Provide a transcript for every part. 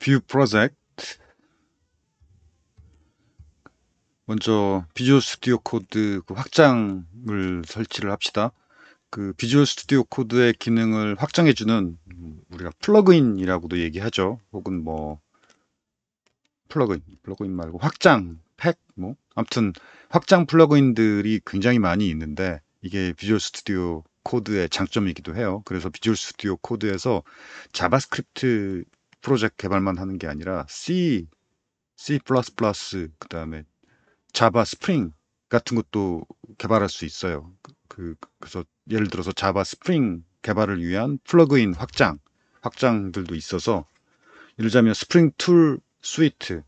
뷰 프로젝트 먼저 비주얼 스튜디오 코드 그 확장을 설치를 합시다. 그 비주얼 스튜디오 코드의 기능을 확장해주는 우리가 플러그인이라고도 얘기하죠. 혹은 뭐 플러그인, 플러그인 말고 확장, 팩, 뭐 아무튼 확장 플러그인들이 굉장히 많이 있는데 이게 비주얼 스튜디오 코드의 장점이기도 해요. 그래서 비주얼 스튜디오 코드에서 자바스크립트 프로젝트 개발만 하는 게 아니라 C, C++, 그 다음에 자바 스프링 같은 것도 개발할 수 있어요. 그, 그래서 예를 들어서 자바 스프링 개발을 위한 플러그인 확장, 확장들도 있어서 예를 들자면 스프링 툴 스위트,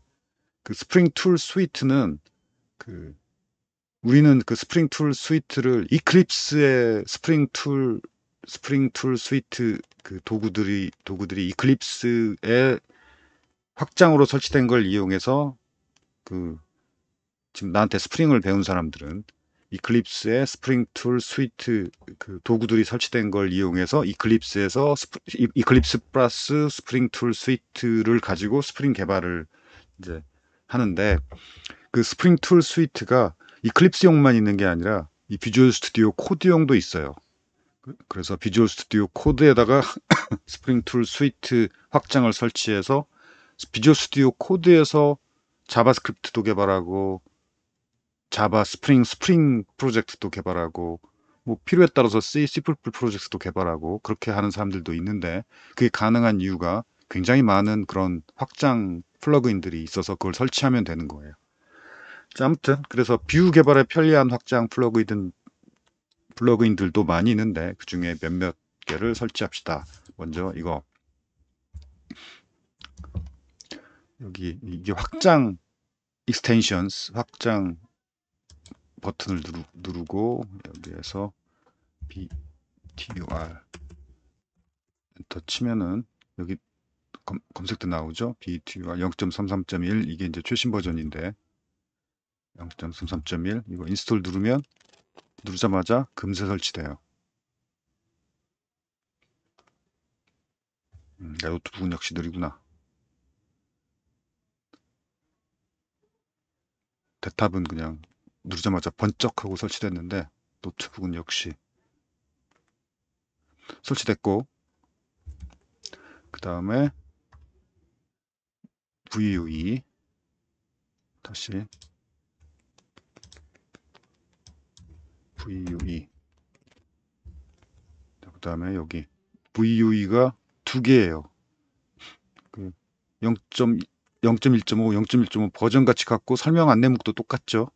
그 스프링 툴 스위트는 그 우리는 그 스프링 툴 스위트를 이클립스의 스프링 툴 스프링 툴 스위트 그 도구들이 도구들이 이클립스의 확장으로 설치된 걸 이용해서 그 지금 나한테 스프링을 배운 사람들은 이클립스의 스프링 툴 스위트 그 도구들이 설치된 걸 이용해서 이클립스에서 스프, 이, 이클립스 플러스 스프링 툴 스위트를 가지고 스프링 개발을 이제 하는데 그 스프링 툴 스위트가 이클립스용만 있는 게 아니라 이 비주얼 스튜디오 코드용도 있어요. 그래서 비주얼 스튜디오 코드에다가 스프링 툴 스위트 확장을 설치해서 비주얼 스튜디오 코드에서 자바스크립트도 개발하고 자바 스프링 스프링 프로젝트도 개발하고 뭐 필요에 따라서 C, C++ 프로젝트도 개발하고 그렇게 하는 사람들도 있는데 그게 가능한 이유가 굉장히 많은 그런 확장 플러그인들이 있어서 그걸 설치하면 되는 거예요. 자, 아무튼 그래서 뷰 개발에 편리한 확장 플러그인 플러그인들도 많이 있는데 그 중에 몇몇 개를 설치합시다. 먼저 이거 여기 이게 확장 익스텐션스 확장 버튼을 누르, 고 여기에서 BTUR 엔터 치면은 여기 검, 색도 나오죠. BTUR 0.33.1 이게 이제 최신 버전인데 0.33.1 이거 인스톨 누르면 누르자마자 금세 설치돼요. 음, 내 노트북은 역시 느리구나. 대탑은 그냥 누르자마자 번쩍하고 설치됐는데 노트북은 역시 설치됐고 그 다음에 VUE 다시 VUE 그 다음에 여기 VUE가 두 개예요. 그 0.1.5, 0.1.5 버전 같이 갖고 설명 안내목도 똑같죠.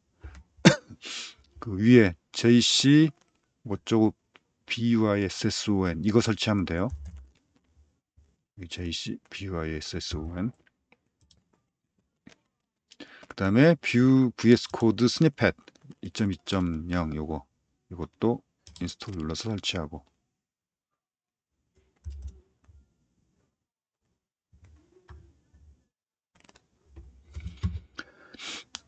그 위에 JC 어쩌고 BUISSON 이거 설치하면 돼요. JC BUISSON 그 다음에 뷰 vs 코드 스니펫 2.2.0 요거 이것도 인스톨 눌러서 설치하고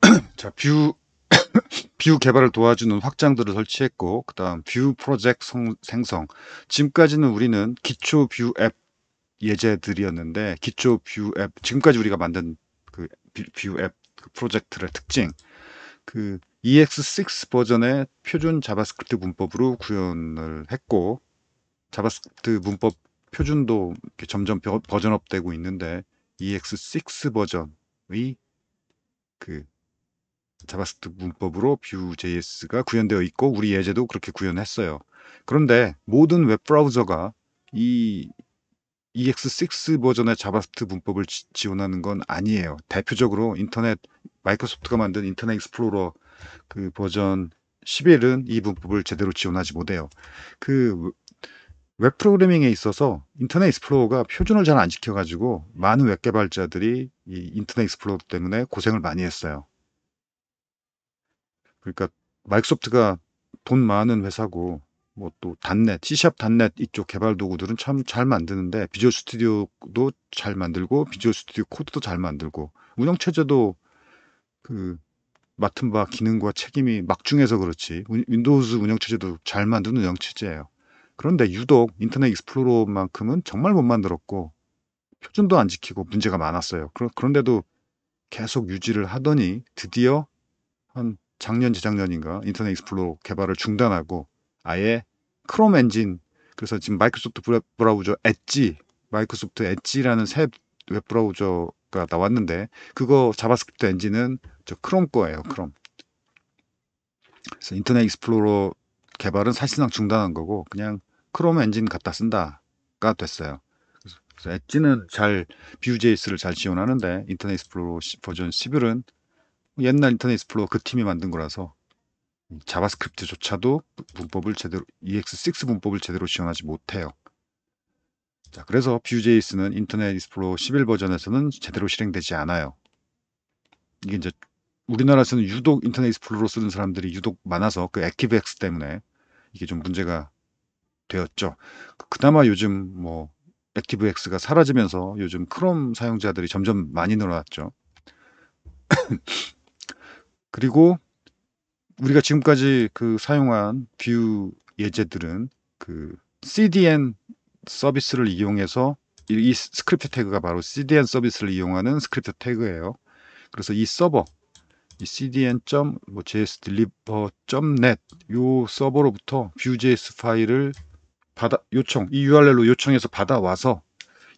자, 뷰, 뷰 개발을 도와주는 확장들을 설치했고, 그 다음 뷰 프로젝트 성, 생성. 지금까지는 우리는 기초 뷰 앱 예제들이었는데, 기초 뷰 앱, 지금까지 우리가 만든 그 뷰앱 그 프로젝트의 특징, 그 EX6 버전의 표준 자바스크립트 문법으로 구현을 했고 자바스크립트 문법 표준도 점점 버전업 되고 있는데 EX6 버전의 그 자바스크립트 문법으로 Vue.js가 구현되어 있고 우리 예제도 그렇게 구현했어요. 그런데 모든 웹 브라우저가 이 EX6 버전의 자바스크립트 문법을 지, 원하는건 아니에요. 대표적으로 인터넷 마이크로소프트가 만든 인터넷 익스플로러 그 버전 11은 이 문법을 제대로 지원하지 못해요. 그 웹 프로그래밍에 있어서 인터넷 익스플로어가 표준을 잘 안 지켜가지고 많은 웹 개발자들이 이 인터넷 익스플로어 때문에 고생을 많이 했어요. 그러니까 마이크소프트가 돈 많은 회사고 뭐또 단넷, C샵 단넷 이쪽 개발 도구들은 참 잘 만드는데 비주얼 스튜디오도 잘 만들고 비주얼 스튜디오 코드도 잘 만들고 운영 체제도 그 맡은 바 기능과 책임이 막중해서 그렇지 윈도우즈 운영체제도 잘 만든 운영체제예요. 그런데 유독 인터넷 익스플로러만큼은 정말 못 만들었고 표준도 안 지키고 문제가 많았어요. 그런데도 계속 유지를 하더니 드디어 한 작년 재작년인가 인터넷 익스플로러 개발을 중단하고 아예 크롬 엔진 그래서 지금 마이크로소프트 브라우저 엣지 마이크로소프트 엣지라는 새 웹브라우저가 나왔는데 그거 자바스크립트 엔진은 저 크롬 거예요. 음. 크롬. 그래서 인터넷 익스플로러 개발은 사실상 중단한 거고 그냥 크롬 엔진 갖다 쓴다가 됐어요. 그래서 엣지는 잘 Vue.js를 잘 지원하는데 인터넷 익스플로러 버전 11은 옛날 인터넷 익스플로러 그 팀이 만든 거라서 자바스크립트조차도 문법을 제대로 EX6 문법을 제대로 지원하지 못해요. 자, 그래서 Vue.js는 인터넷 익스플로러 11 버전에서는 제대로 실행되지 않아요. 이게 이제 우리나라에서는 유독 인터넷 익스플로러 쓰는 사람들이 유독 많아서 그 액티브엑스 때문에 이게 좀 문제가 되었죠. 그, 그나마 요즘 뭐 액티브엑스가 사라지면서 요즘 크롬 사용자들이 점점 많이 늘어났죠. 그리고 우리가 지금까지 그 사용한 뷰 예제들은 그 CDN 서비스를 이용해서 이 스크립트 태그가 바로 CDN 서비스를 이용하는 스크립트 태그예요. 그래서 이 서버 이 cdn.jsdeliver.net 뭐 요 서버로부터 Vue.js 파일을 받아 요청 이 URL로 요청해서 받아와서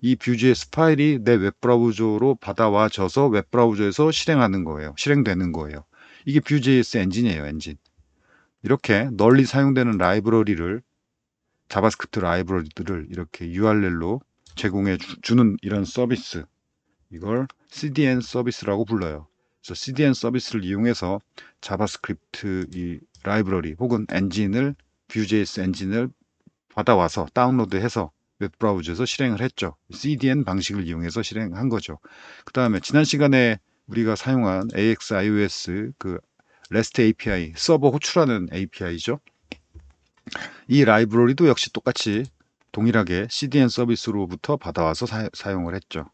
이 Vue.js 파일이 내 웹브라우저로 받아와져서 웹브라우저에서 실행하는 거예요. 실행되는 거예요. 이게 Vue.js 엔진이에요, 엔진. 이렇게 널리 사용되는 라이브러리를 자바스크립트 라이브러리들을 이렇게 URL로 제공해 주, 는 이런 서비스 이걸 CDN 서비스라고 불러요. 그래서 CDN 서비스를 이용해서 자바스크립트 이 라이브러리 혹은 엔진을 Vue.js 엔진을 받아와서 다운로드해서 웹 브라우저에서 실행을 했죠. CDN 방식을 이용해서 실행한 거죠. 그 다음에 지난 시간에 우리가 사용한 AXIOS 그 REST API 서버 호출하는 API죠. 이 라이브러리도 역시 똑같이 동일하게 CDN 서비스로부터 받아와서 사, 용을 했죠.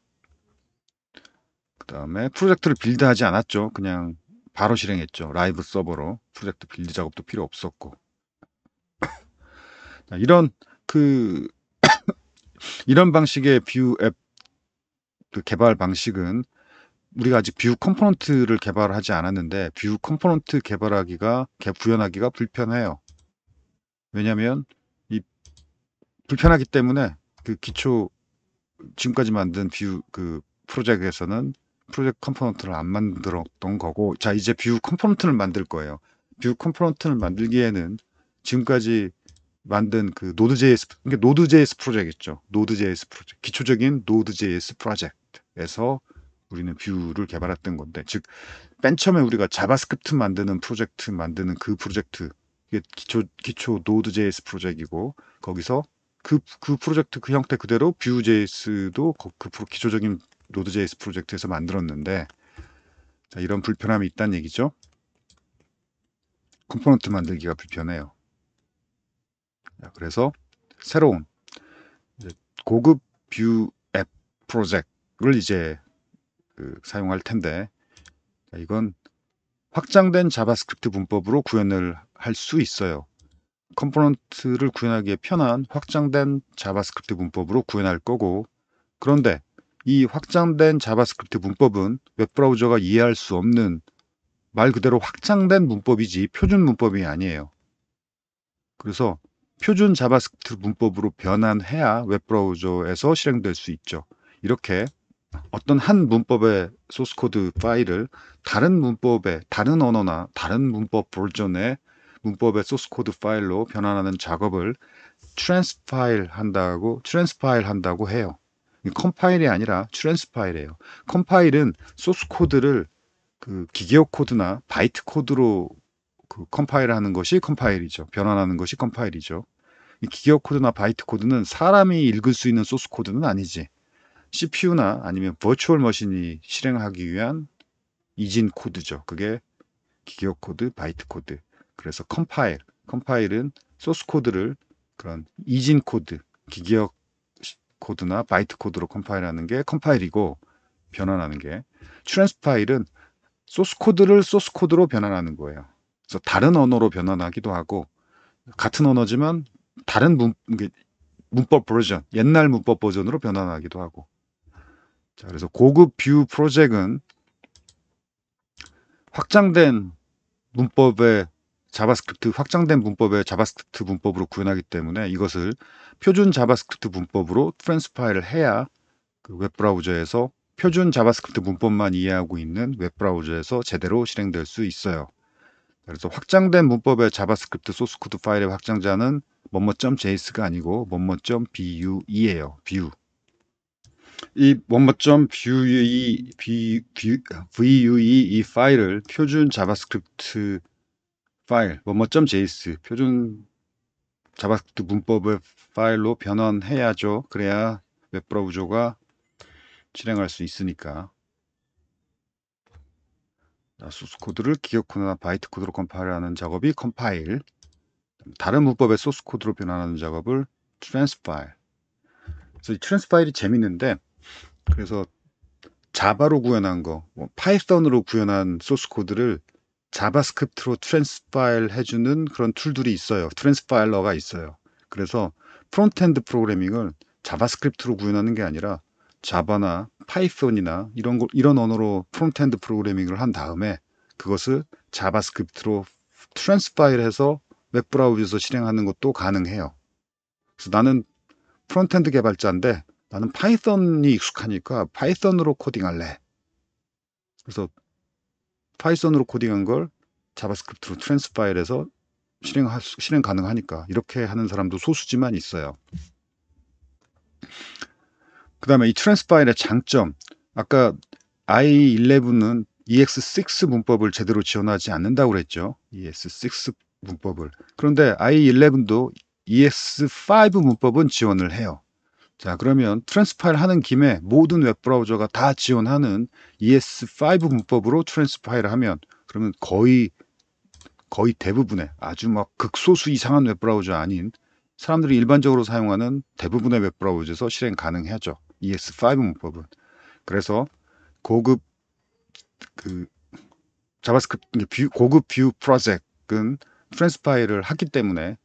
그다음에 프로젝트를 빌드하지 않았죠. 그냥 바로 실행했죠. 라이브 서버로 프로젝트 빌드 작업도 필요 없었고 이런 그 이런 방식의 뷰 앱 그 개발 방식은 우리가 아직 뷰 컴포넌트를 개발하지 않았는데 뷰 컴포넌트 개발하기가 구현하기가 불편해요. 왜냐하면 이 불편하기 때문에 그 기초 지금까지 만든 뷰 그 프로젝트에서는 프로젝트 컴포넌트를 안 만들었던 거고 자 이제 뷰 컴포넌트를 만들 거예요 뷰 컴포넌트를 만들기에는 지금까지 만든 그 노드.js 그러니까 노드.js 프로젝트 있죠 노드.js 프로젝트 기초적인 노드.js 프로젝트에서 우리는 뷰를 개발했던 건데 즉맨 처음에 우리가 자바스크립트 만드는 프로젝트 만드는 그 프로젝트 이게 기초 기초 노드.js 프로젝트이고 거기서 그, 그 프로젝트 그 형태 그대로 뷰.js도 그, 그 기초적인 노드JS 프로젝트에서 만들었는데 자, 이런 불편함이 있다는 얘기죠. 컴포넌트 만들기가 불편해요. 자, 그래서 새로운 고급 뷰 앱 프로젝트를 이제 그 사용할 텐데 자, 이건 확장된 자바스크립트 문법으로 구현을 할 수 있어요. 컴포넌트를 구현하기에 편한 확장된 자바스크립트 문법으로 구현할 거고 그런데 이 확장된 자바스크립트 문법은 웹브라우저가 이해할 수 없는 말 그대로 확장된 문법이지 표준 문법이 아니에요. 그래서 표준 자바스크립트 문법으로 변환해야 웹브라우저에서 실행될 수 있죠. 이렇게 어떤 한 문법의 소스코드 파일을 다른 문법의 다른 언어나 다른 문법 버전의 문법의 소스코드 파일로 변환하는 작업을 트랜스파일 한다고 트랜스파일 한다고 해요. 컴파일이 아니라 트랜스 파일이에요. 컴파일은 소스 코드를 그 기계어 코드나 바이트 코드로 그 컴파일하는 것이 컴파일이죠. 변환하는 것이 컴파일이죠. 기계어 코드나 바이트 코드는 사람이 읽을 수 있는 소스 코드는 아니지. CPU나 아니면 버추얼 머신이 실행하기 위한 이진 코드죠. 그게 기계어 코드, 바이트 코드. 그래서 컴파일, 컴파일은 소스 코드를 그런 이진 코드, 기계어 코드나 바이트 코드로 컴파일하는 게 컴파일이고 변환하는 게 트랜스 파일은 소스 코드를 소스 코드로 변환하는 거예요. 그래서 다른 언어로 변환하기도 하고 같은 언어지만 다른 문, 문법 버전, 옛날 문법 버전으로 변환하기도 하고. 자, 그래서 고급 뷰 프로젝트는 확장된 문법의 자바스크립트 확장된 문법의 자바스크립트 문법으로 구현하기 때문에 이것을 표준 자바스크립트 문법으로 트랜스파일을 해야 그 웹브라우저에서 표준 자바스크립트 문법만 이해하고 있는 웹브라우저에서 제대로 실행될 수 있어요. 그래서 확장된 문법의 자바스크립트 소스코드 파일의 확장자는 뭐뭐.js가 아니고 뭐뭐.bue예요. 뷰. 이 뭐뭐.vue 아, 이 파일을 표준 자바스크립트 파일 뭐뭐.js 표준 자바스크립트 문법의 파일로 변환해야죠. 그래야 웹 브라우저가 실행할 수 있으니까 소스 코드를 기억 코드나 바이트 코드로 컴파일하는 작업이 컴파일 다른 문법의 소스 코드로 변환하는 작업을 트랜스 파일 그래서 이 트랜스 파일이 재밌는데 그래서 자바로 구현한 거, 뭐 파이썬으로 구현한 소스 코드를 자바스크립트로 트랜스파일 해주는 그런 툴들이 있어요. 트랜스파일러가 있어요. 그래서 프론트엔드 프로그래밍을 자바스크립트로 구현하는 게 아니라 자바나 파이썬이나 이런 거, 이런 언어로 프론트엔드 프로그래밍을 한 다음에 그것을 자바스크립트로 트랜스파일해서 웹브라우저에서 실행하는 것도 가능해요. 그래서 나는 프론트엔드 개발자인데 나는 파이썬이 익숙하니까 파이썬으로 코딩할래. 그래서 파이썬으로 코딩한 걸 자바스크립트로 트랜스파일해서 실행, 실행 가능하니까 이렇게 하는 사람도 소수지만 있어요. 그 다음에 이 트랜스파일의 장점 아까 i11은 EX6 문법을 제대로 지원하지 않는다고 그랬죠. e x 6 문법을. 그런데 i11도 e x 5 문법은 지원을 해요. 자, 그러면 트랜스파일 하는 김에 모든 웹브라우저가 다 지원하는 ES5 문법으로 트랜스파일을 하면 그러면 거의 거의 대부분의 아주 막 극소수 이상한 웹브라우저 아닌 사람들이 일반적으로 사용하는 대부분의 웹브라우저에서 실행 가능하죠. ES5 문법은. 그래서 고급 그 자바스크립트 고급 뷰 프로젝트는 트랜스파일을 하기 때문에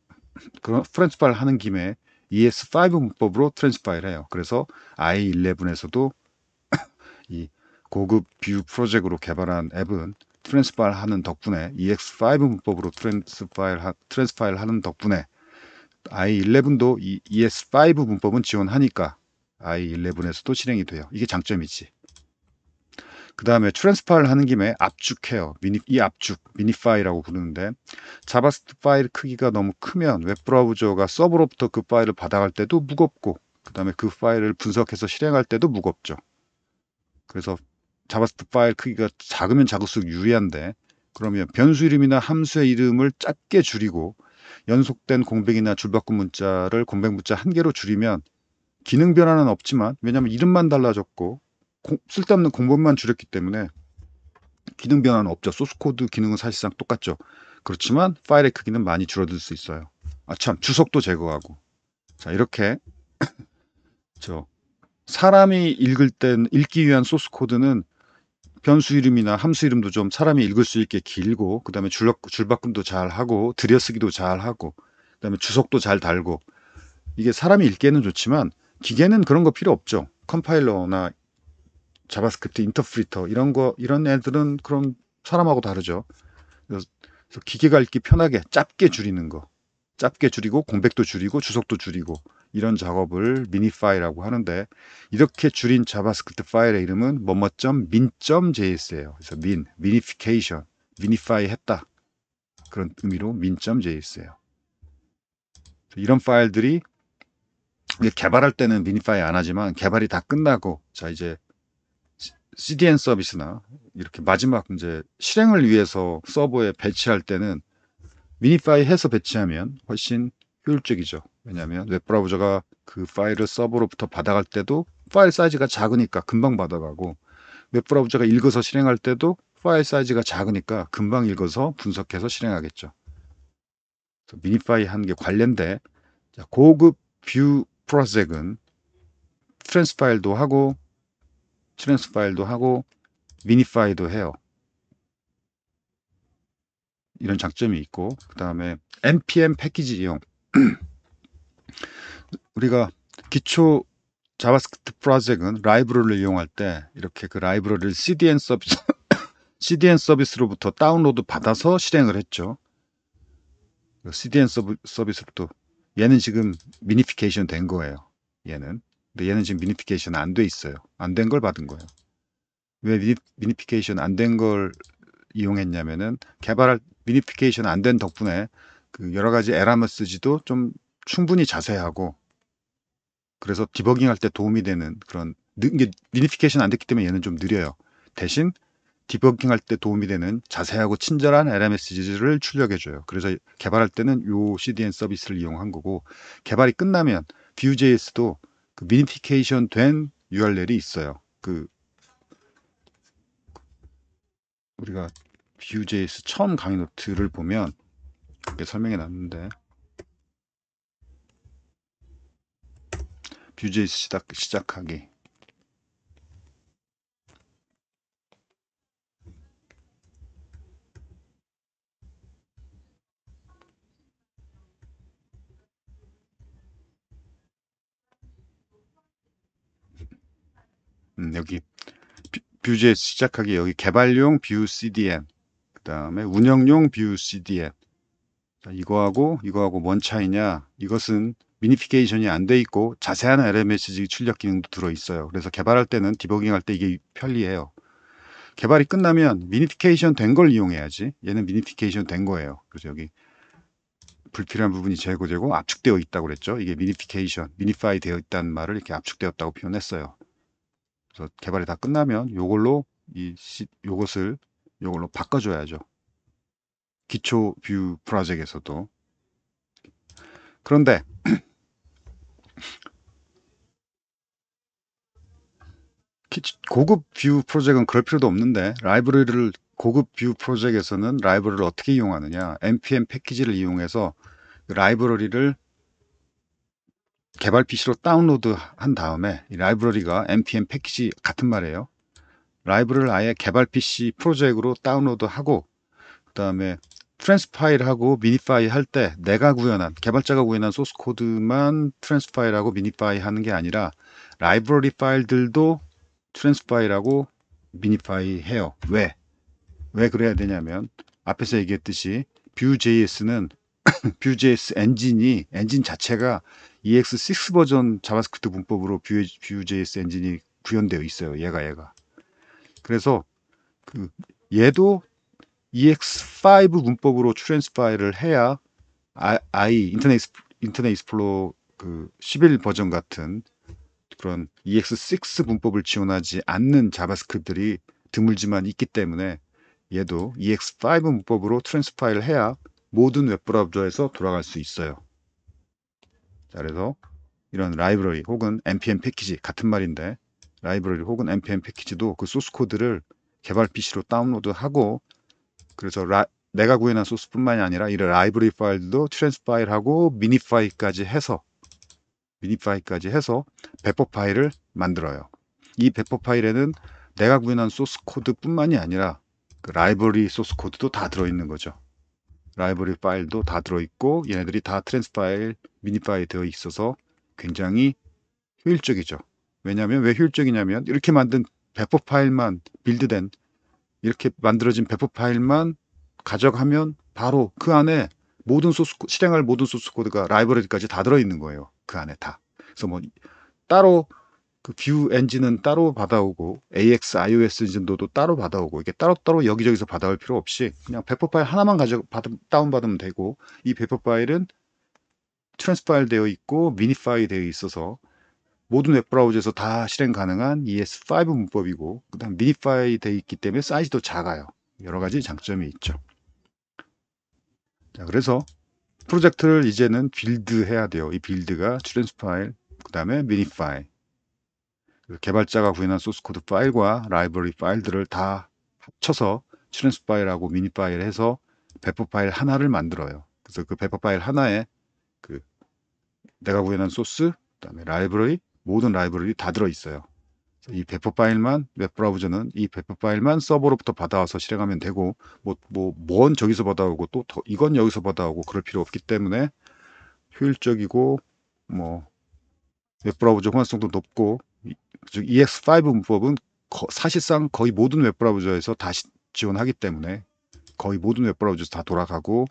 그런 트랜스파일 하는 김에 ES5 문법으로 트랜스파일 해요. 그래서 i11에서도 이 고급 뷰 프로젝트로 개발한 앱은 트랜스파일 하는 덕분에 EX5 문법으로 트랜스파일, 하, 트랜스파일 하는 덕분에 i11도 ES5 문법은 지원하니까 i11에서도 실행이 돼요. 이게 장점이지. 그 다음에 트랜스파를 하는 김에 압축해요. 미니, 이 압축, 미니파이라고 부르는데 자바스크립트 파일 크기가 너무 크면 웹브라우저가 서버로부터 그 파일을 받아갈 때도 무겁고 그 다음에 그 파일을 분석해서 실행할 때도 무겁죠. 그래서 자바스크립트 파일 크기가 작으면 작을수록 유리한데 그러면 변수 이름이나 함수의 이름을 짧게 줄이고 연속된 공백이나 줄바꿈 문자를 공백 문자 한 개로 줄이면 기능 변화는 없지만 왜냐하면 이름만 달라졌고 공, 쓸데없는 공법만 줄였기 때문에 기능 변화는 없죠. 소스 코드 기능은 사실상 똑같죠. 그렇지만 파일의 크기는 많이 줄어들 수 있어요. 아참 주석도 제거하고 자 이렇게 저 사람이 읽을 땐 읽기 위한 소스 코드는 변수 이름이나 함수 이름도 좀 사람이 읽을 수 있게 길고 그 다음에 줄바꿈도 잘 하고 들여쓰기도 잘 하고 그 다음에 주석도 잘 달고 이게 사람이 읽기에는 좋지만 기계는 그런 거 필요 없죠. 컴파일러나 자바스크립트 인터프리터 이런 거 이런 애들은 그런 사람하고 다르죠. 그래서 기계가 읽기 편하게 짧게 줄이는 거. 짧게 줄이고 공백도 줄이고 주석도 줄이고 이런 작업을 미니파이라고 하는데 이렇게 줄인 자바스크립트 파일의 이름은 뭐뭐점 min.js예요. 그래서 min, minification, 미니파이 했다. 그런 의미로 min.js예요. 이런 파일들이 개발할 때는 미니파이 안 하지만 개발이 다 끝나고 자 이제 CDN 서비스나 이렇게 마지막 이제 실행을 위해서 서버에 배치할 때는 미니파이 해서 배치하면 훨씬 효율적이죠. 왜냐하면 웹브라우저가 그 파일을 서버로부터 받아갈 때도 파일 사이즈가 작으니까 금방 받아가고 웹브라우저가 읽어서 실행할 때도 파일 사이즈가 작으니까 금방 읽어서 분석해서 실행하겠죠. 미니파이 하는 게 관련돼 고급 뷰프로젝는 트랜스 파일도 하고 트랜스 파일도 하고 미니파이도 해요. 이런 장점이 있고 그 다음에 npm 패키지 이용 우리가 기초 자바스크립트 프로젝트는 라이브러리를 이용할 때 이렇게 그 라이브러리를 CDN 서비스 CDN 서비스로부터 다운로드 받아서 실행을 했죠. 그 CDN 서비스로부터 얘는 지금 미니피케이션 된 거예요. 얘는 근데 얘는 지금 미니피케이션 안 돼 있어요. 안 된 걸 받은 거예요. 왜 미니, 미니피케이션 안 된 걸 이용했냐면은 개발할 미니피케이션 안 된 덕분에 그 여러 가지 에라 메시지도 좀 충분히 자세하고 그래서 디버깅 할 때 도움이 되는 그런 이게 미니피케이션 안 됐기 때문에 얘는 좀 느려요. 대신 디버깅 할 때 도움이 되는 자세하고 친절한 LMS를 출력해 줘요. 그래서 개발할 때는 요 CDN 서비스를 이용한 거고 개발이 끝나면 Vue.js도 그 미니피케이션 된 URL이 있어요. 그 우리가 Vue.js 처음 강의 노트를 보면 이렇게 설명해 놨는데 Vue.js 시작, 시작하기 음, 여기 뷰제 시작하기 여기 개발용 뷰 CDN 그 다음에 운영용 뷰 CDN 이거하고 이거하고 뭔 차이냐 이것은 미니피케이션이 안 돼 있고 자세한 LMSG 출력 기능도 들어 있어요 그래서 개발할 때는 디버깅 할 때 이게 편리해요 개발이 끝나면 미니피케이션 된 걸 이용해야지 얘는 미니피케이션 된 거예요 그래서 여기 불필요한 부분이 제거되고 압축되어 있다고 그랬죠 이게 미니피케이션 미니파이 되어 있다는 말을 이렇게 압축되었다고 표현했어요 그래서 개발이 다 끝나면 요걸로 이 시, 요것을 요걸로 바꿔줘야죠. 기초 뷰 프로젝트에서도 그런데 고급 뷰 프로젝트는 그럴 필요도 없는데 라이브러리를 고급 뷰 프로젝트에서는 라이브러리를 어떻게 이용하느냐 npm 패키지를 이용해서 그 라이브러리를 개발 PC로 다운로드 한 다음에 이 라이브러리가 npm 패키지 같은 말이에요. 라이브를 아예 개발 PC 프로젝트로 다운로드하고 그 다음에 트랜스파일하고 미니파이 할 때 내가 구현한 개발자가 구현한 소스 코드만 트랜스파일하고 미니파이 하는 게 아니라 라이브러리 파일들도 트랜스파일하고 미니파이 해요. 왜? 왜 그래야 되냐면 앞에서 얘기했듯이 뷰 j s 는뷰 j s 엔진이 엔진 자체가 EX6 버전 자바스크립트 문법으로 Vue.js 엔진이 구현되어 있어요. 얘가 얘가. 그래서 그 얘도 EX5 문법으로 트랜스파일을 해야 아, 아이 인터넷 인터넷 익스플로 그 11 버전 같은 그런 EX6 문법을 지원하지 않는 자바스크립트들이 드물지만 있기 때문에 얘도 EX5 문법으로 트랜스파일을 해야 모든 웹브라우저에서 돌아갈 수 있어요. 자, 그래서 이런 라이브러리 혹은 npm 패키지 같은 말인데 라이브러리 혹은 npm 패키지도 그 소스 코드를 개발 PC로 다운로드하고 그래서 라, 내가 구현한 소스뿐만이 아니라 이런 라이브러리 파일도 트랜스 파일하고 미니 파일까지 해서 미니 파일까지 해서 배포 파일을 만들어요. 이 배포 파일에는 내가 구현한 소스 코드뿐만이 아니라 그 라이브러리 소스 코드도 다 들어있는 거죠. 라이브러리 파일도 다 들어있고 얘네들이 다 트랜스 파일, 미니 파일 되어 있어서 굉장히 효율적이죠. 왜냐하면 왜 효율적이냐면 이렇게 만든 배포 파일만 빌드된 이렇게 만들어진 배포 파일만 가져가면 바로 그 안에 모든 소스 실행할 모든 소스 코드가 라이브러리까지 다 들어있는 거예요. 그 안에 다. 그래서 뭐 따로 그뷰 엔진은 따로 받아오고 AX iOS 엔진도 따로 받아오고 이게 따로따로 여기저기서 받아올 필요 없이 그냥 배포 파일 하나만 가져 받, 다운받으면 되고 이 배포 파일은 트랜스파일 되어 있고 미니파이 되어 있어서 모든 웹브라우저에서 다 실행 가능한 ES5 문법이고 그다음 미니파이 되어 있기 때문에 사이즈도 작아요. 여러 가지 장점이 있죠. 자, 그래서 프로젝트를 이제는 빌드해야 돼요. 이 빌드가 트랜스파일, 그 다음에 미니파일, 그 개발자가 구현한 소스 코드 파일과 라이브러리 파일들을 다 합쳐서 트랜스 파일하고 미니 파일 해서 배포 파일 하나를 만들어요. 그래서 그 배포 파일 하나에 그 내가 구현한 소스, 그다음에 라이브러리 모든 라이브러리 다 들어 있어요. 이 배포 파일만 웹 브라우저는 이 배포 파일만 서버로부터 받아와서 실행하면 되고 뭐뭐뭔 저기서 받아오고 또 더, 이건 여기서 받아오고 그럴 필요 없기 때문에 효율적이고 뭐웹 브라우저 호환성도 높고 즉 EX5 문법은 거, 사실상 거의 모든 웹브라우저에서 다시 지원하기 때문에 거의 모든 웹브라우저에서 다 돌아가고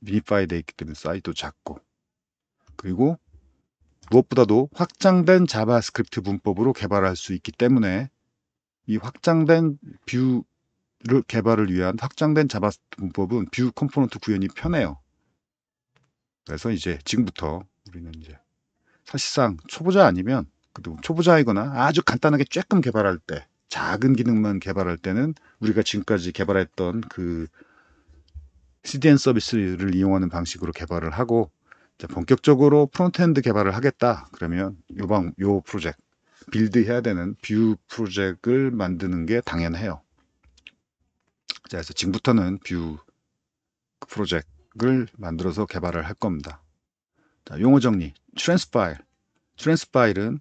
미니파이 되어 있기 때문에 사이도 작고 그리고 무엇보다도 확장된 자바스크립트 문법으로 개발할 수 있기 때문에 이 확장된 뷰를 개발을 위한 확장된 자바스크립트 문법은 뷰 컴포넌트 구현이 편해요. 그래서 이제 지금부터 우리는 이제 사실상 초보자 아니면 그리고 초보자이거나 아주 간단하게 조금 개발할 때 작은 기능만 개발할 때는 우리가 지금까지 개발했던 그 CDN 서비스를 이용하는 방식으로 개발을 하고 본격적으로 프론트엔드 개발을 하겠다 그러면 요방 요 프로젝트 빌드해야 되는 뷰 프로젝트를 만드는 게 당연해요. 자, 그래서 지금부터는 뷰 프로젝트를 만들어서 개발을 할 겁니다. 자, 용어 정리. 트랜스 파일. 트랜스 파일은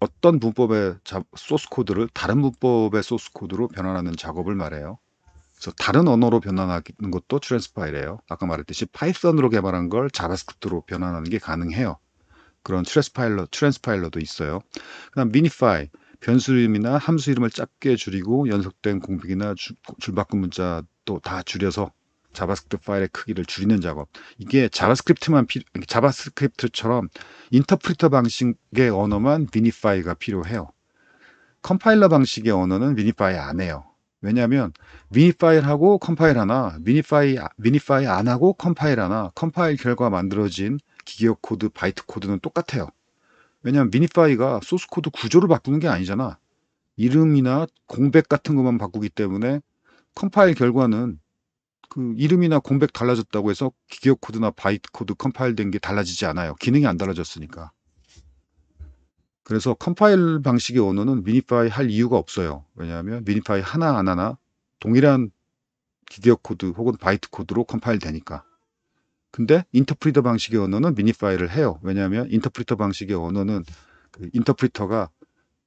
어떤 문법의 자, 소스 코드를 다른 문법의 소스 코드로 변환하는 작업을 말해요. 그래서 다른 언어로 변환하는 것도 트랜스파이래요. 아까 말했듯이 파이썬으로 개발한 걸 자바스크립트로 변환하는 게 가능해요. 그런 트랜스파일러, 트랜스파일러도 있어요. 그다음 미니파이 변수 이름이나 함수 이름을 짧게 줄이고 연속된 공백이나 줄, 바꿈 문자도 다 줄여서 자바스크립트 파일의 크기를 줄이는 작업. 이게 자바스크립트만 필요, 자바스크립트처럼 인터프리터 방식의 언어만 미니파이가 필요해요. 컴파일러 방식의 언어는 미니파이 안 해요. 왜냐하면 미니파일하고 컴파일 하나, 미니파이 미니파이 안 하고 컴파일 하나, 컴파일 결과 만들어진 기계 코드 바이트 코드는 똑같아요. 왜냐하면 미니파이가 소스 코드 구조를 바꾸는 게 아니잖아. 이름이나 공백 같은 것만 바꾸기 때문에 컴파일 결과는 그 이름이나 공백 달라졌다고 해서 기억 코드나 바이트 코드 컴파일된 게 달라지지 않아요. 기능이 안 달라졌으니까. 그래서 컴파일 방식의 언어는 미니파이 할 이유가 없어요. 왜냐하면 미니파이 하나하나나 동일한 기억 코드 혹은 바이트 코드로 컴파일 되니까. 근데 인터프리터 방식의 언어는 미니파이를 해요. 왜냐하면 인터프리터 방식의 언어는 그 인터프리터가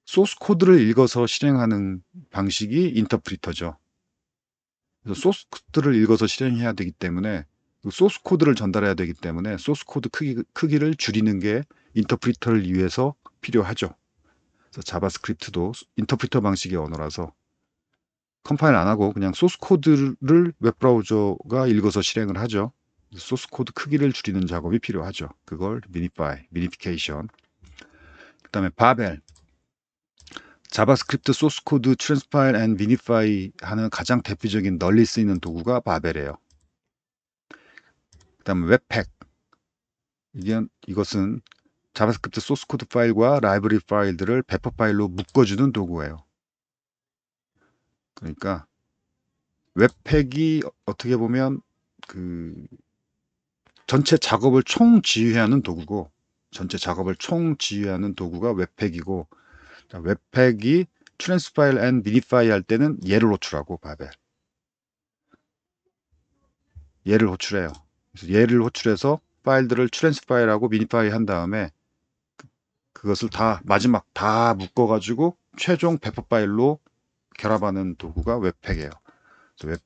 소스 코드를 읽어서 실행하는 방식이 인터프리터죠. 소스 코드를 읽어서 실행해야 되기 때문에 그 소스 코드를 전달해야 되기 때문에 소스 코드 크기, 크기를 줄이는 게 인터프리터를 위해서 필요하죠. 그래서 자바스크립트도 인터프리터 방식의 언어라서 컴파일 안 하고 그냥 소스 코드를 웹브라우저가 읽어서 실행을 하죠. 소스 코드 크기를 줄이는 작업이 필요하죠. 그걸 미니파이, 미니피케이션. 그 다음에 바벨. 자바스크립트 소스 코드 트랜스파일 앤 미니파이 하는 가장 대표적인 널리 쓰이는 도구가 바벨이에요. 그 다음에 웹팩. 이건, 이것은 자바스크립트 소스 코드 파일과 라이브리 파일들을 배포 파일로 묶어주는 도구예요. 그러니까 웹팩이 어떻게 보면 그 전체 작업을 총 지휘하는 도구고 전체 작업을 총 지휘하는 도구가 웹팩이고 웹팩이 트랜스 파일 앤 미니파이 할 때는 얘를 호출하고 바벨 얘를 호출해요. 그래서 얘를 호출해서 파일들을 트랜스 파일하고 미니파이 한 다음에 그것을 다 마지막 다 묶어 가지고 최종 배포 파일로 결합하는 도구가 웹팩이에요. 그래서 웹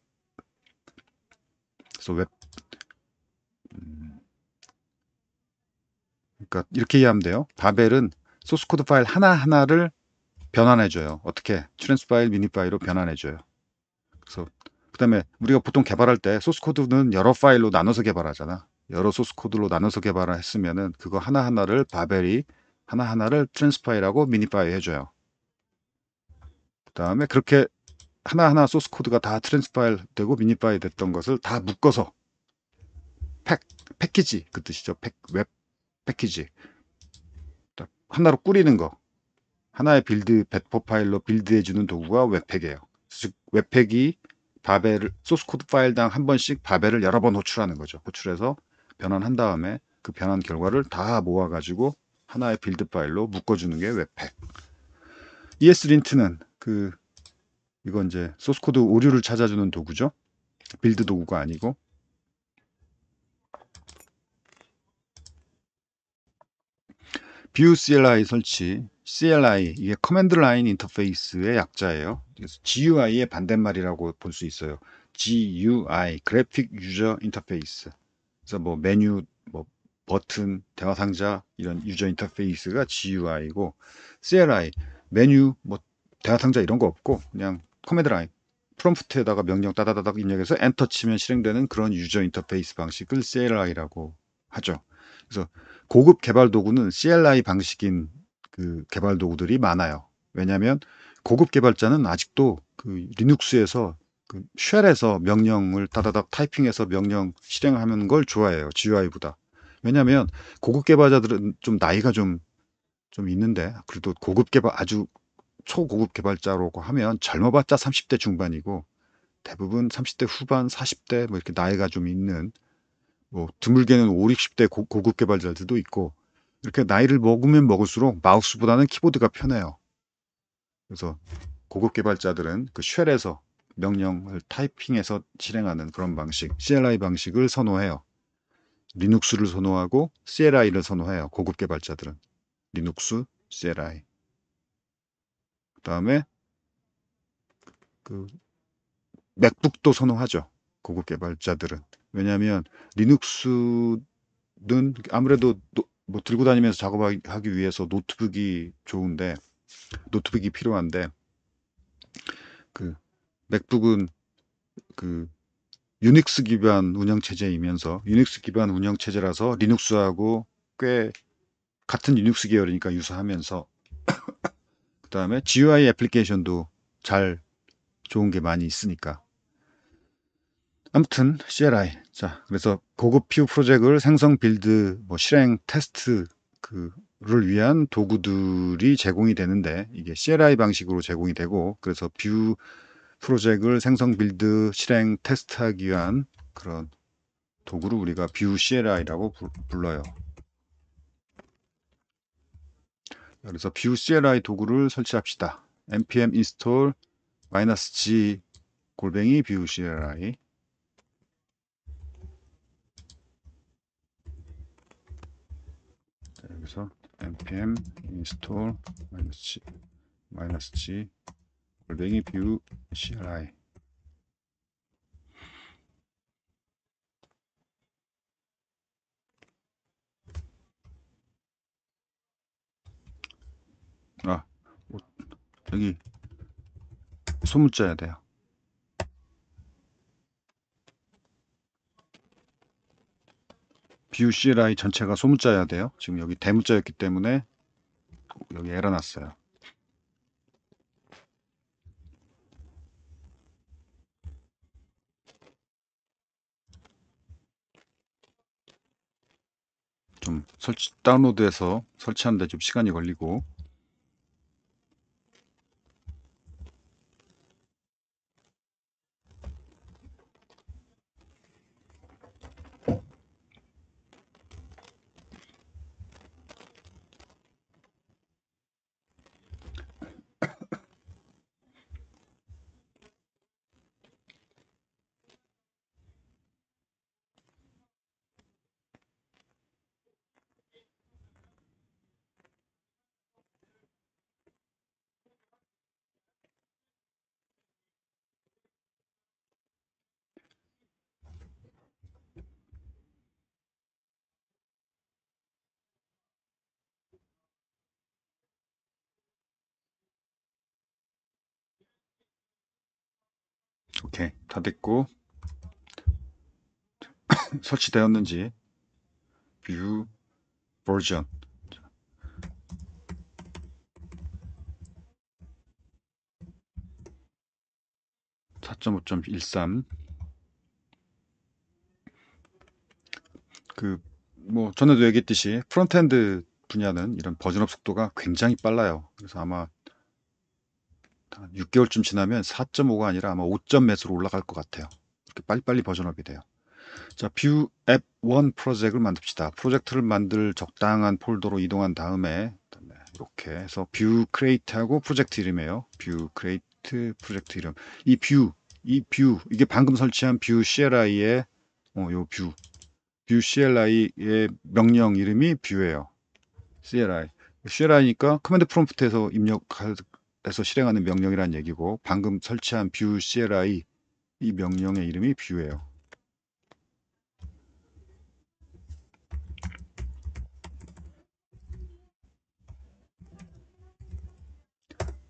그래서 웹 음. 그러니까 이렇게 이해하면 돼요. 바벨은 소스 코드 파일 하나하나를 변환해줘요. 어떻게? 트랜스 파일, 미니 파일로 변환해줘요. 그래서 그 다음에 우리가 보통 개발할 때 소스 코드는 여러 파일로 나눠서 개발하잖아. 여러 소스 코드로 나눠서 개발을 했으면은 그거 하나하나를 바벨이 하나하나를 트랜스 파일하고 미니 파일 해줘요. 그 다음에 그렇게 하나하나 소스 코드가 다 트랜스 파일 되고 미니 파일 됐던 것을 다 묶어서 팩, 패키지 그 뜻이죠. 팩, 웹 패키지. 하나로 꾸리는 거. 하나의 빌드 배포 파일로 빌드해주는 도구가 웹팩이에요. 즉 웹팩이 바벨 소스 코드 파일당 한 번씩 바벨을 여러 번 호출하는 거죠. 호출해서 변환한 다음에 그 변환 결과를 다 모아가지고 하나의 빌드 파일로 묶어주는 게 웹팩. ESLint는 그 이건 이제 소스 코드 오류를 찾아주는 도구죠. 빌드 도구가 아니고 뷰 CLI 설치, CLI 이게 커맨드 라인 인터페이스의 약자예요. 그래서 GUI의 반대말이라고 볼 수 있어요. GUI 그래픽 유저 인터페이스. 그래서 뭐 메뉴, 뭐 버튼, 대화 상자 이런 유저 인터페이스가 GUI고 CLI 메뉴, 뭐 대화 상자 이런 거 없고 그냥 커맨드 라인 프롬프트에다가 명령 따다다닥 입력해서 엔터 치면 실행되는 그런 유저 인터페이스 방식을 CLI라고 하죠. 그래서 고급 개발 도구는 CLI 방식인 그 개발 도구들이 많아요. 왜냐하면 고급 개발자는 아직도 그 리눅스에서 그 쉘에서 명령을 다다닥 타이핑해서 명령 실행하는 걸 좋아해요. GUI보다. 왜냐하면 고급 개발자들은 좀 나이가 좀좀 좀 있는데 그래도 고급 개발 아주 초고급 개발자라고 하면 젊어봤자 30대 중반이고 대부분 30대 후반, 40대 뭐 이렇게 나이가 좀 있는 뭐 드물게는 5, 60대 고, 고급 개발자들도 있고 이렇게 나이를 먹으면 먹을수록 마우스보다는 키보드가 편해요. 그래서 고급 개발자들은 그 쉘에서 명령을 타이핑해서 실행하는 그런 방식, CLI 방식을 선호해요. 리눅스를 선호하고 CLI를 선호해요. 고급 개발자들은 리눅스, CLI. 그다음에 그 맥북도 선호하죠. 고급 개발자들은 왜냐하면 리눅스는 아무래도 노, 뭐 들고 다니면서 작업하기 위해서 노트북이 좋은데 노트북이 필요한데 그 맥북은 그 유닉스 기반 운영 체제이면서 유닉스 기반 운영 체제라서 리눅스하고 꽤 같은 유닉스 계열이니까 유사하면서 그 다음에 GUI 애플리케이션도 잘 좋은 게 많이 있으니까 아무튼 CLI 자 그래서 고급 퓨 프로젝트를 생성 빌드 뭐 실행 테스트 그를 위한 도구들이 제공이 되는데 이게 CLI 방식으로 제공이 되고 그래서 뷰 프로젝트를 생성 빌드 실행 테스트하기 위한 그런 도구를 우리가 뷰 CLI라고 불러요. 그래서 뷰 CLI 도구를 설치합시다. npm install -g 골뱅이 뷰 CLI 여기서 npm install -g, -g 골뱅이 뷰 CLI 아, 저기 소문자야 돼요. BUCLI 전체가 소문자여야 돼요. 지금 여기 대문자였기 때문에 여기 에러 났어요. 좀 설치 다운로드해서 설치하는데 좀 시간이 걸리고 다 됐고 설치되었는지 뷰 버전 그뭐 전에도 얘기했듯이 프론트엔드 분야는 이런 버전업 속도가 굉장히 빨라요. 그래서 아마 한 6개월쯤 지나면 4.5가 아니라 아마 5점 몇으로 올라갈 것 같아요. 이렇게 빨리빨리 버전업이 돼요. 자, 뷰앱 1 프로젝트를 만듭시다. 프로젝트를 만들 적당한 폴더로 이동한 다음에 이렇게 해서 뷰 크레이트하고 프로젝트 이름이에요. 뷰 크레이트 프로젝트 이름. 이 뷰, 이 뷰, 이게 방금 설치한 뷰 CLI의 어, 요 뷰. 뷰 CLI의 명령 이름이 뷰예요. CLI. CLI니까 커맨드 프롬프트에서 입력할 에서 실행하는 명령이란 얘기고 방금 설치한 뷰 CLI 이 명령의 이름이 뷰예요.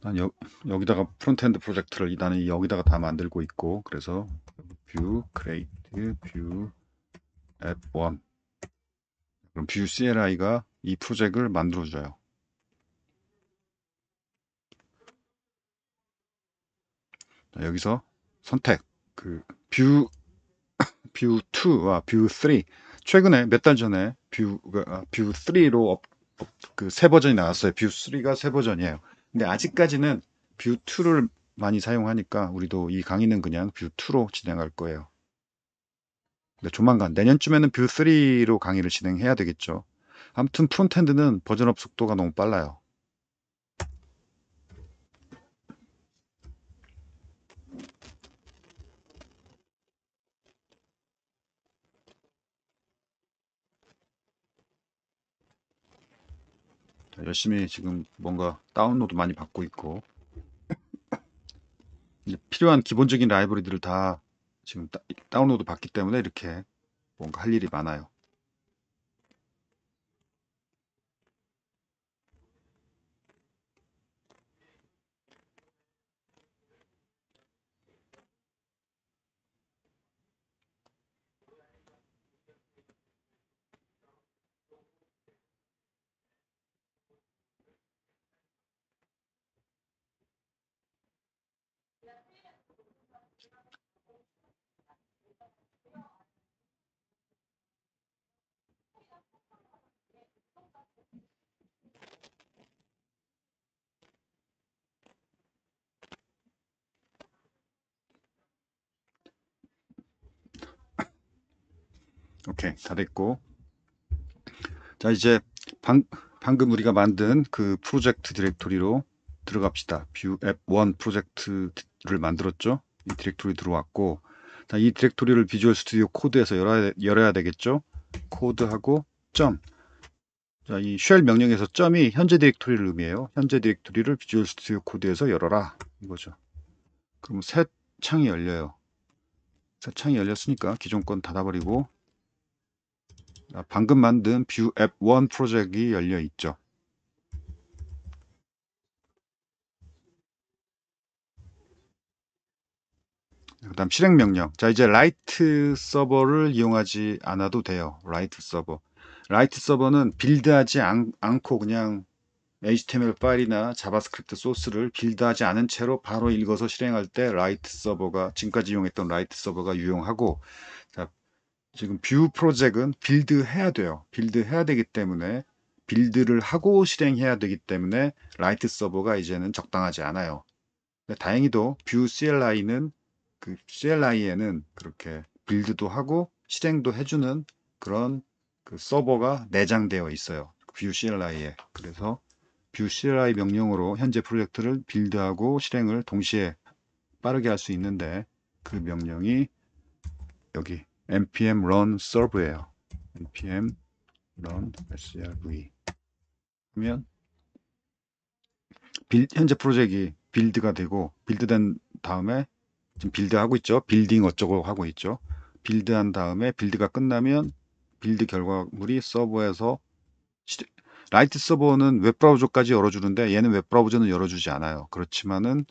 난 여, 여기다가 프론트엔드 프로젝트를 나는 여기다가 다 만들고 있고 그래서 뷰 크레이트 뷰 앱1 그럼 뷰 CLI가 이 프로젝트를 만들어줘요. 자, 어, 여기서 선택 그 뷰뷰 2와 뷰3 최근에 몇 달 전에 뷰가 아, 3로 업, 업, 그새 버전이 나왔어요. 뷰 3가 새 버전이에요. 근데 아직까지는 뷰 2를 많이 사용하니까 우리도 이 강의는 그냥 뷰 2로 진행할 거예요. 근데 조만간 내년쯤에는 뷰 3로 강의를 진행해야 되겠죠. 아무튼 프론트엔드는 버전업 속도가 너무 빨라요. 열심히 지금 뭔가 다운로드 많이 받고 있고 필요한 기본적인 라이브러리들을 다 지금 다, 다운로드 받기 때문에 이렇게 뭔가 할 일이 많아요. 오케이 다 됐고 자 이제 방, 방금 우리가 만든 그 프로젝트 디렉토리로 들어갑시다 뷰 앱1 프로젝트를 만들었죠 이 디렉토리 들어왔고 자, 이 디렉토리를 비주얼 스튜디오 코드에서 열어야, 열어야 되겠죠 코드하고 점 자, 이 쉘 명령에서 점이 현재 디렉토리를 의미해요 현재 디렉토리를 비주얼 스튜디오 코드에서 열어라 이거죠 그럼 새 창이 열려요 새 창이 열렸으니까 기존 건 닫아버리고 아, 방금 만든 뷰앱1 프로젝트가 열려 있죠. 그 다음 실행 명령. 자, 이제 라이트 서버를 이용하지 않아도 돼요. 라이트 서버. 라이트 서버는 빌드하지 않, 고 그냥 HTML 파일이나 자바스크립트 소스를 빌드하지 않은 채로 바로 읽어서 실행할 때 라이트 서버가 지금까지 이용했던 라이트 서버가 유용하고 지금 뷰 프로젝트는 빌드 해야 돼요. 빌드 해야 되기 때문에 빌드를 하고 실행해야 되기 때문에 라이트 서버가 이제는 적당하지 않아요. 다행히도 뷰 CLI는 그 CLI에는 그렇게 빌드도 하고 실행도 해주는 그런 그 서버가 내장되어 있어요. 뷰 CLI에. 그래서 뷰 CLI 명령으로 현재 프로젝트를 빌드하고 실행을 동시에 빠르게 할 수 있는데 그 명령이 여기 npm run s e r v e 에요 npm run serv 그러면 현재 프로젝트가 빌드가 되고 빌드된 다음에 지금 빌드하고 있죠. 빌딩 어쩌고 하고 있죠. 빌드한 다음에 빌드가 끝나면 빌드 결과물이 서버에서 라이트 서버는 웹브라우저까지 열어주는데 얘는 웹브라우저는 열어주지 않아요. 그렇지만은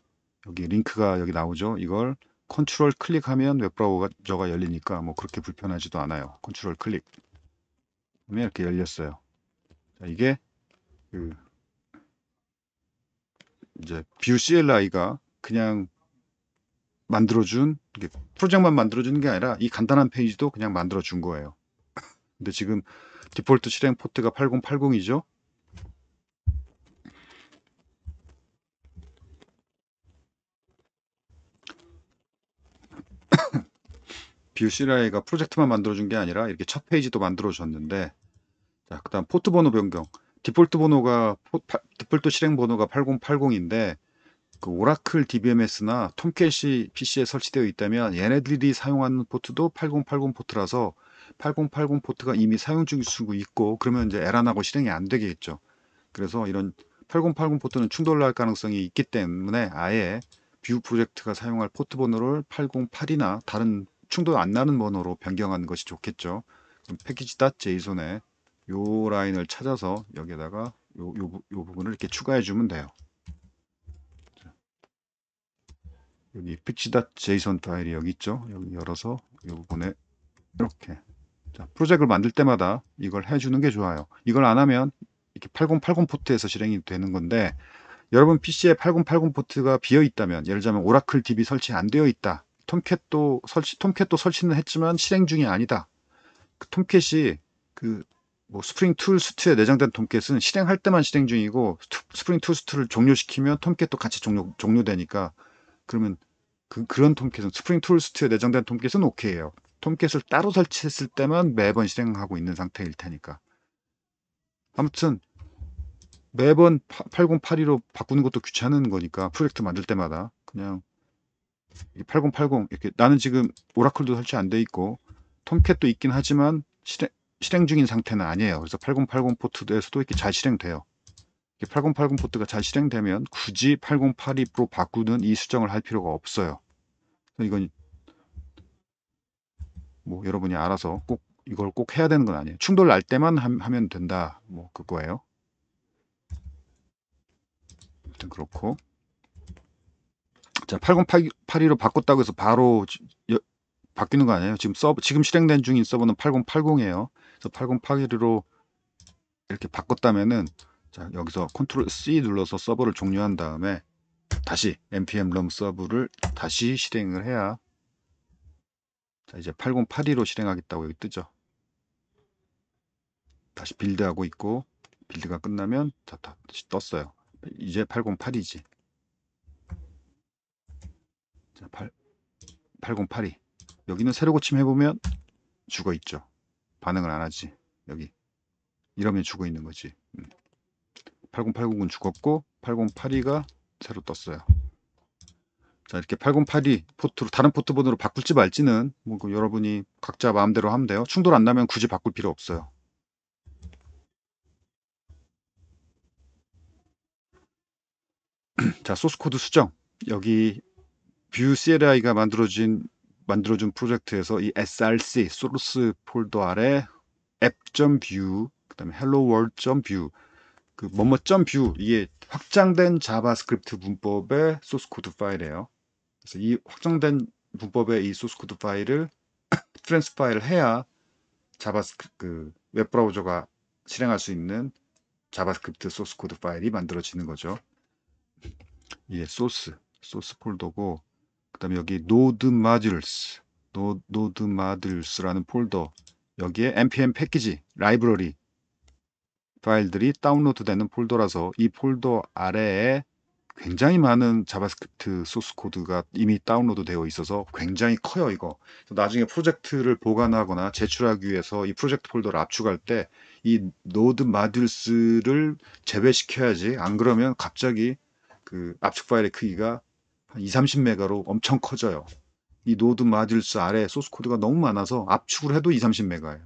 여기 링크가 여기 나오죠. 이걸 컨트롤 클릭하면 웹브라우저가 열리니까 뭐 그렇게 불편하지도 않아요. 컨트롤 클릭. 그러면 이렇게 열렸어요. 자, 이게 그 이제 뷰 CLI가 그냥 만들어준 프로젝트만 만들어주는 게 아니라 이 간단한 페이지도 그냥 만들어준 거예요. 근데 지금 디폴트 실행 포트가 8080이죠. BUCI가 프로젝트만 만들어준 게 아니라 이렇게 첫 페이지도 만들어줬는데 자, 그 다음 포트 번호 변경 디폴트 번호가 포, 파, 디폴트 실행 번호가 8080인데 그 오라클 DBMS나 톰캐시 PC에 설치되어 있다면 얘네들이 사용하는 포트도 8080 포트라서 8080 포트가 이미 사용 중이고 있고 그러면 이제 에라 나고 실행이 안 되겠죠. 그래서 이런 8080 포트는 충돌할 가능성이 있기 때문에 아예 뷰 프로젝트가 사용할 포트 번호를 808이나 다른 충돌 안 나는 번호로 변경하는 것이 좋겠죠. 그럼 패키지 닷 JSON에 요 라인을 찾아서 여기에다가 요, 요, 요 부분을 이렇게 추가해 주면 돼요. 여기 패치닷제이선 파일이 여기 있죠. 여기 열어서 요 부분에 이렇게 자, 프로젝트를 만들 때마다 이걸 해주는 게 좋아요. 이걸 안 하면 이렇게 8080 포트에서 실행이 되는 건데 여러분 PC에 8080 포트가 비어 있다면 예를 들면 오라클 DB 설치 안 되어 있다 톰캣도 설치, 톰캣도 설치는 했지만 실행 중이 아니다. 그 톰캣이 그뭐 스프링 툴 수트에 내장된 톰캣은 실행할 때만 실행 중이고 스프링 툴 수트를 종료시키면 톰캣도 같이 종료, 종료되니까 그러면 그, 그런 톰캣은 스프링 툴 수트에 내장된 톰캣은 오케이예요. 톰캣을 따로 설치했을 때만 매번 실행하고 있는 상태일 테니까. 아무튼 매번 8 0 8 1로 바꾸는 것도 귀찮은 거니까 프로젝트 만들 때마다 그냥 8080 이렇게 나는 지금 오라클도 설치 안 돼 있고 톰캣도 있긴 하지만 실행, 실행 중인 상태는 아니에요. 그래서 8080 포트에서도 이렇게 잘 실행돼요. 8080 포트가 잘 실행되면 굳이 8082로 바꾸는 이 수정을 할 필요가 없어요. 이건 뭐 여러분이 알아서 꼭 이걸 꼭 해야 되는 건 아니에요. 충돌 날 때만 하면 된다. 뭐 그거예요. 아무튼 그렇고 자, 8082로 바꿨다고 해서 바로 여, 바뀌는 거 아니에요. 지금 서버 지금 실행된 중인 서버는 8080이에요. 그래서 8081로 이렇게 바꿨다면은 자, 여기서 컨트롤 C 눌러서 서버를 종료한 다음에 다시 npm run 서버를 다시 실행을 해야 자, 이제 8082로 실행하겠다고 여기 뜨죠. 다시 빌드하고 있고 빌드가 끝나면 자, 다 떴어요. 이제 8082지. 자, 8, 0 8 2 여기는 새로 고침 해보면 죽어있죠 반응을 안하지 여기 이러면 죽어있는 거지 8080은 음. 죽었고 8082가 새로 떴어요 자 이렇게 8082 포트로 다른 포트번호로 바꿀지 말지는 뭐 그 여러분이 각자 마음대로 하면 돼요 충돌 안 나면 굳이 바꿀 필요 없어요 자 소스코드 수정 여기 뷰CLI가 만들어진 만들어준 프로젝트에서 이 SRC 소스 폴더 아래 app.view 그다음에 helloworld.view 그 뭐뭐.view 이게 확장된 자바스크립트 문법의 소스 코드 파일이에요. 그래서 이 확장된 문법의 이 소스 코드 파일을 트랜스 파일을 해야 자바스크립트 그 웹브라우저가 실행할 수 있는 자바스크립트 소스 코드 파일이 만들어지는 거죠. 이게 소스 소스 폴더고 그 다음에 여기 노드 modules, 노드 modules,라는 폴더 여기에 npm 패키지, 라이브러리 파일들이 다운로드 되는 폴더라서 이 폴더 아래에 굉장히 많은 자바스크립트 소스 코드가 이미 다운로드 되어 있어서 굉장히 커요 이거 나중에 프로젝트를 보관하거나 제출하기 위해서 이 프로젝트 폴더를 압축할 때이 노드 마듈스를 제외시켜야지 안 그러면 갑자기 그 압축 파일의 크기가 한 2, 30메가로 엄청 커져요. 이 노드 마듈스 아래 소스 코드가 너무 많아서 압축을 해도 2, 30메가예요.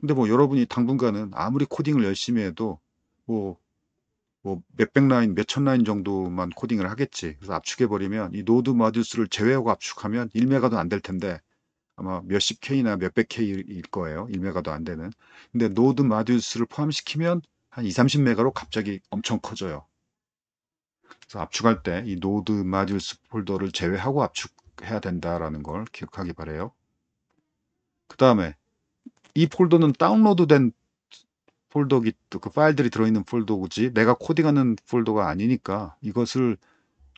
근데 뭐 여러분이 당분간은 아무리 코딩을 열심히 해도 뭐, 뭐 몇백 라인, 몇 천 라인 정도만 코딩을 하겠지. 그래서 압축해버리면 이 노드 마듈스를 제외하고 압축하면 1메가도 안 될 텐데 아마 몇십 K나 몇백 K일 거예요. 1메가도 안 되는. 근데 노드 마듈스를 포함시키면 한 2, 30메가로 갑자기 엄청 커져요. 그래서 압축할 때 이 노드 마듈스 폴더를 제외하고 압축해야 된다라는 걸 기억하기 바래요. 그 다음에 이 폴더는 다운로드된 폴더기 그 파일들이 들어있는 폴더고지 내가 코딩하는 폴더가 아니니까 이것을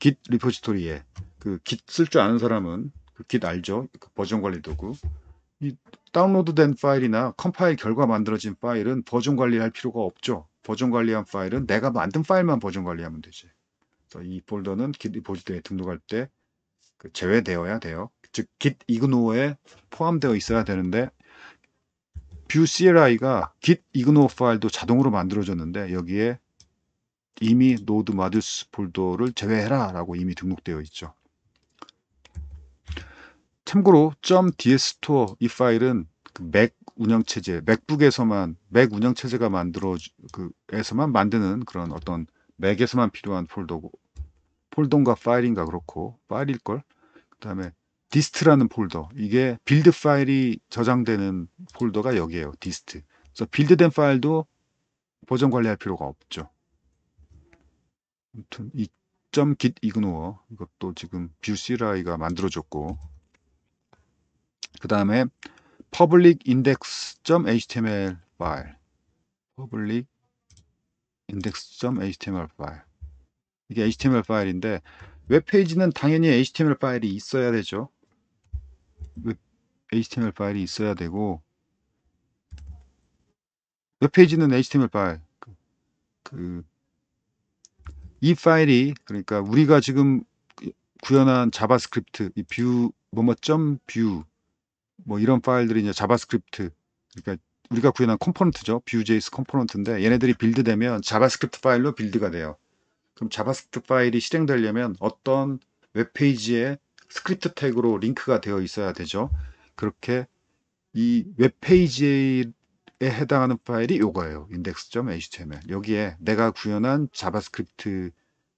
git 리포지토리에 그 git 쓸 줄 아는 사람은 그 git 알죠? 그 버전 관리 도구 이 다운로드된 파일이나 컴파일 결과 만들어진 파일은 버전 관리할 필요가 없죠. 버전 관리한 파일은 내가 만든 파일만 버전 관리하면 되지. 이 폴더는 git 리포지토리에 등록할 때 그 제외되어야 돼요. 즉 git ignore에 포함되어 있어야 되는데 뷰 CLI가 git ignore 파일도 자동으로 만들어졌는데 여기에 이미 노드 마듀스 폴더를 제외해라 라고 이미 등록되어 있죠. 참고로 .dsstore 이 파일은 그 맥 운영체제, 맥북에서만 맥 운영체제가 만들어 그 에서만 만드는 그런 어떤 맥에서만 필요한 폴더고 폴더인가 파일인가 그렇고 파일일걸 그 다음에 디스트라는 폴더 이게 빌드 파일이 저장되는 폴더가 여기에요 디스트 그래서 빌드된 파일도 버전 관리할 필요가 없죠 아무튼 이점 git ignore 이것도 지금 뷰시라이가 만들어줬고 그 다음에 public index.html 파일 public index.html 파일 이게 HTML 파일인데 웹페이지는 당연히 HTML 파일이 있어야 되죠. HTML 파일이 있어야 되고 웹페이지는 HTML 파일 그이 그 파일이 그러니까 우리가 지금 구현한 자바스크립트 뷰 뭐뭐 점뷰뭐 이런 파일들이 이제 자바스크립트 그러니까 우리가 구현한 컴포넌트죠. Vue.js 컴포넌트인데 얘네들이 빌드되면 자바스크립트 파일로 빌드가 돼요. 그럼 자바스크립트 파일이 실행되려면 어떤 웹페이지에 스크립트 태그로 링크가 되어 있어야 되죠. 그렇게 이 웹페이지에 해당하는 파일이 이거예요. index.html. 여기에 내가 구현한 자바스크립트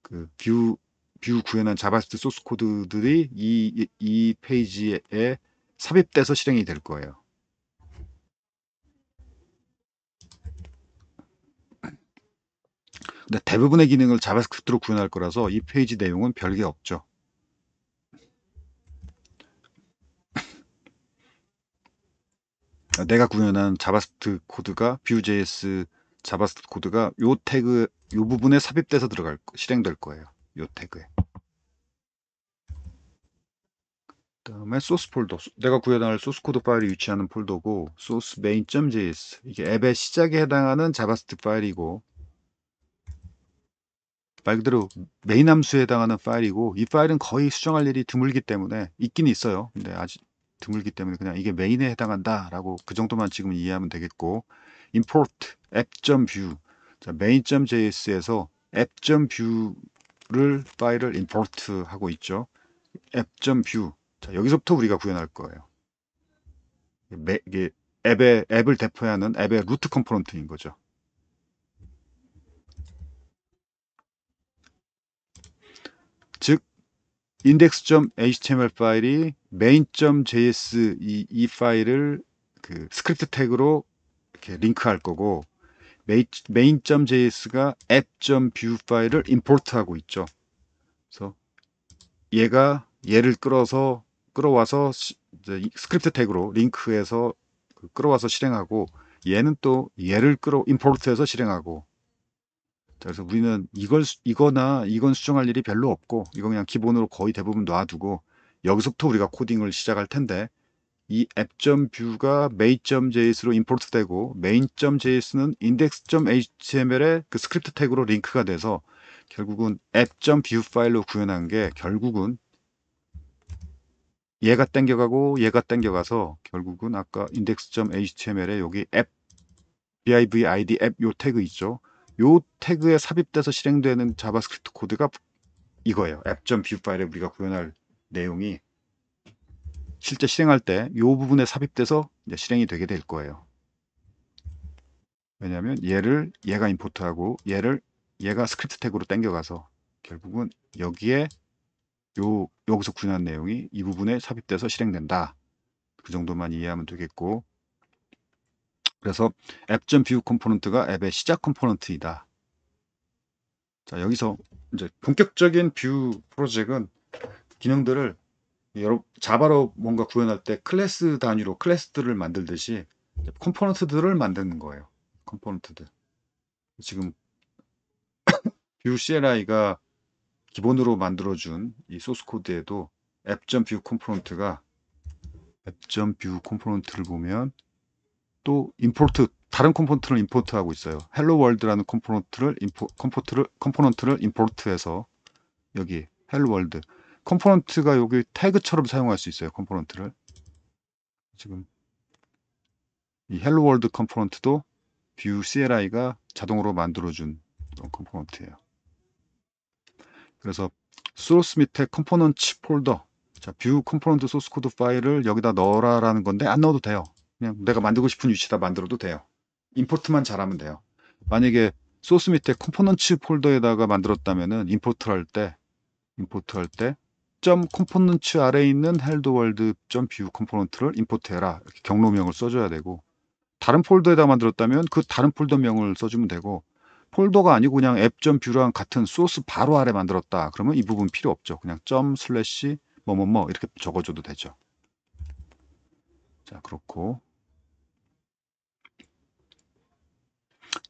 그 뷰, 뷰 구현한 자바스크립트 소스 코드들이 이, 이 페이지에 삽입돼서 실행이 될 거예요. 근데 대부분의 기능을 자바스크립트로 구현할 거라서 이 페이지 내용은 별게 없죠. 내가 구현한 자바스크립트 코드가 Vue.js 자바스크립트 코드가 요 태그 요 부분에 삽입돼서 들어갈 실행될 거예요. 요 태그에. 그다음에 소스 폴더. 내가 구현할 소스 코드 파일이 위치하는 폴더고 소스 메인.js 이게 앱의 시작에 해당하는 자바스크립트 파일이고 말 그대로 메인 함수에 해당하는 파일이고 이 파일은 거의 수정할 일이 드물기 때문에 있긴 있어요. 근데 아직 드물기 때문에 그냥 이게 메인에 해당한다라고 그 정도만 지금 이해하면 되겠고 import app.view 자, main.js에서 app.view를 파일을 import 하고 있죠. app.view 자, 여기서부터 우리가 구현할 거예요. 이게 앱의 앱을 대표하는 앱의 r o 루트 컴포넌트인 거죠. index.html 파일이 main.js 이, 이 파일을 그 스크립트 태그로 이렇게 링크할 거고 main.js가 app.view 파일을 import하고 있죠. 그래서 얘가 얘를 끌어서 끌어와서 스크립트 태그로 링크해서 그 끌어와서 실행하고 얘는 또 얘를 끌어 i 포 p o r 해서 실행하고 그래서 우리는 이걸 이거나 이건 수정할 일이 별로 없고 이건 그냥 기본으로 거의 대부분 놔두고 여기서부터 우리가 코딩을 시작할 텐데 이 app.view가 main.js로 임포트되고 main.js는 index.html의 그 스크립트 태그로 링크가 돼서 결국은 app.view 파일로 구현한 게 결국은 얘가 땡겨가고 얘가 땡겨가서 결국은 아까 index.html에 여기 app divid 앱 요 태그 있죠. 요 태그에 삽입돼서 실행되는 자바스크립트 코드가 이거예요. app.view 파일에 우리가 구현할 내용이 실제 실행할 때 이 부분에 삽입돼서 이제 실행이 되게 될 거예요. 왜냐하면 얘를 얘가 임포트하고 얘를 얘가 스크립트 태그로 당겨가서 결국은 여기에 요 여기서 구현한 내용이 이 부분에 삽입돼서 실행된다. 그 정도만 이해하면 되겠고 그래서 앱.뷰 점 컴포넌트가 앱의 시작 컴포넌트이다. 자, 여기서 이제 본격적인 뷰 프로젝트는 기능들을 여러 자바로 뭔가 구현할 때 클래스 단위로 클래스들을 만들듯이 컴포넌트들을 만드는 거예요. 컴포넌트들. 지금 뷰 CLI가 기본으로 만들어준 이 소스 코드에도 앱.뷰 점 컴포넌트가 앱.뷰 점 컴포넌트를 보면 또 임포트 다른 컴포넌트를 임포트하고 있어요. 헬로 월드라는 컴포넌트를 임포 컴포트를 컴포넌트를 임포트해서 여기 헬로 월드 컴포넌트가 여기 태그처럼 사용할 수 있어요. 컴포넌트를 지금 이 헬로 월드 컴포넌트도 뷰 CLI가 자동으로 만들어준 그런 컴포넌트예요. 그래서 소스 밑에 컴포넌트 폴더 자, 뷰 컴포넌트 소스 코드 파일을 여기다 넣어라라는 건데 안 넣어도 돼요. 그냥 내가 만들고 싶은 위치다 만들어도 돼요. 임포트만 잘하면 돼요. 만약에 소스 밑에 컴포넌츠 폴더에다가 만들었다면은 임포트 할 때, 임포트 할 때, 점 컴포넌츠 아래에 있는 헬도월드 점 비유 컴포넌트를 임포트해라 이렇게 경로명을 써줘야 되고 다른 폴더에다 만들었다면 그 다른 폴더명을 써주면 되고 폴더가 아니고 그냥 앱.뷰랑 같은 소스 바로 아래 만들었다. 그러면 이 부분 필요 없죠. 그냥 점 슬래시 뭐뭐뭐 이렇게 적어줘도 되죠. 자, 그렇고.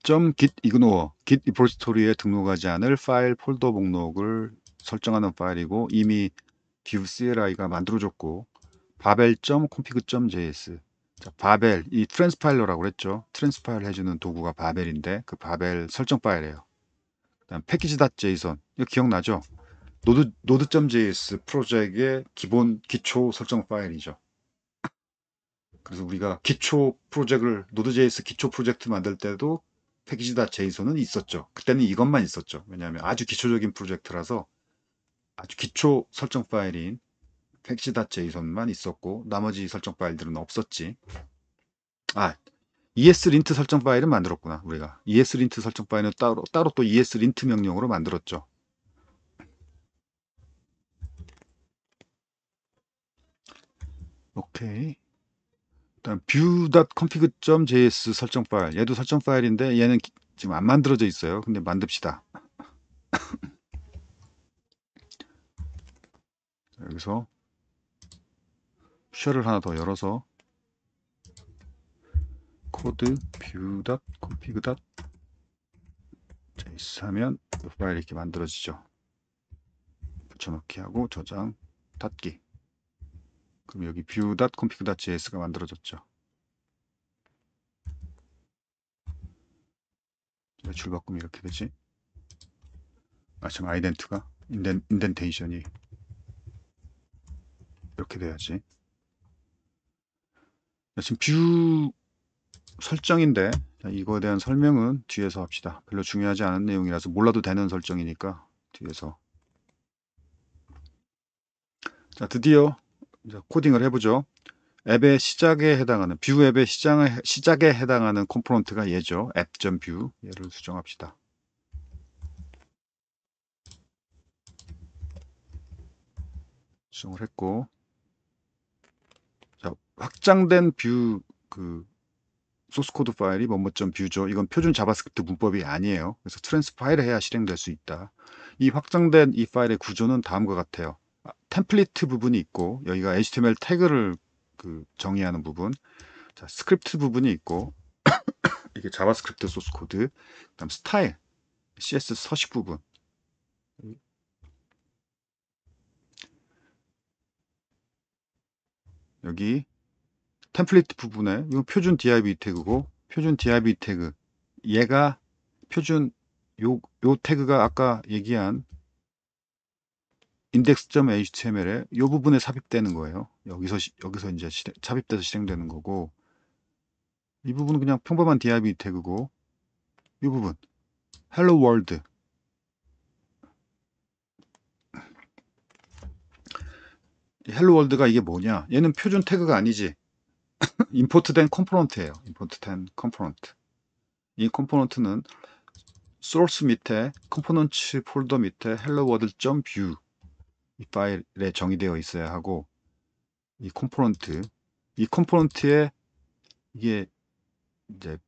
점 git ignore, git 리포지토리에 등록하지 않을 파일 폴더 목록을 설정하는 파일이고 이미 기브 CLI가 만들어줬고 바벨.config.js 자, 바벨, 이 트랜스파일러라고 그랬죠. 트랜스파일 해주는 도구가 바벨인데 그 바벨 설정 파일이에요. 그다음 패키지.json 이거 기억나죠? 노드 노드.js 프로젝트의 기본 기초 설정 파일이죠. 그래서 우리가 기초 프로젝트를 노드JS 기초 프로젝트 만들 때도 패키지 다 JSON은 있었죠. 그때는 이것만 있었죠. 왜냐하면 아주 기초적인 프로젝트라서 아주 기초 설정 파일인 패키지 다 JSON만 있었고 나머지 설정 파일들은 없었지. 아, ESLint 설정 파일은 만들었구나 우리가. ESLint 설정 파일은 따로 따로 또 ESLint 명령으로 만들었죠. 오케이. view.config.js 설정 파일 얘도 설정 파일인데 얘는 지금 안 만들어져 있어요 근데 만듭시다 여기서 쉘을 하나 더 열어서 코드 view.config.js 하면 파일 이렇게 만들어지죠 붙여넣기 하고 저장 닫기 그럼 여기 view.config.js가 만들어졌죠. 매출 바꾸면 이렇게 되지. 마침 아이덴트가 인덴, 인덴테이션이 이렇게 돼야지. 지금 뷰 설정인데 이거에 대한 설명은 뒤에서 합시다. 별로 중요하지 않은 내용이라서 몰라도 되는 설정이니까 뒤에서. 자, 드디어 코딩을 해보죠. 앱의 시작에 해당하는 뷰 앱의 시장에, 시작에 해당하는 컴포넌트가 얘죠. 앱.뷰 점 얘를 수정합시다. 수정을 했고 자, 확장된 뷰 그 소스 코드 파일이 뭐뭐.뷰죠. 이건 표준 자바스크립트 문법이 아니에요. 그래서 트랜스 파일을 해야 실행될 수 있다. 이 확장된 이 파일의 구조는 다음과 같아요. 아, 템플릿 부분이 있고 여기가 HTML 태그를 그 정의하는 부분 자, 스크립트 부분이 있고 이게 자바스크립트 소스 코드 그다음 스타일 CS 서식 부분 여기 템플릿 부분에 이건 표준 DIB 태그고 표준 DIB 태그 얘가 표준 요, 요 태그가 아까 얘기한 index.html에 이 부분에 삽입되는 거예요. 여기서 여기서 이제 실행, 삽입돼서 실행되는 거고 이 부분은 그냥 평범한 div 태그고 이 부분 hello world 헬로 월드가 이게 뭐냐 얘는 표준 태그가 아니지 임포트된 컴포넌트예요 임포트된 컴포넌트 이 컴포넌트는 소스 밑에 컴포넌트 폴더 밑에 hello world.view 이 파일에 정의되어 있어야 하고 이 컴포넌트 이 컴포넌트에 이게 이제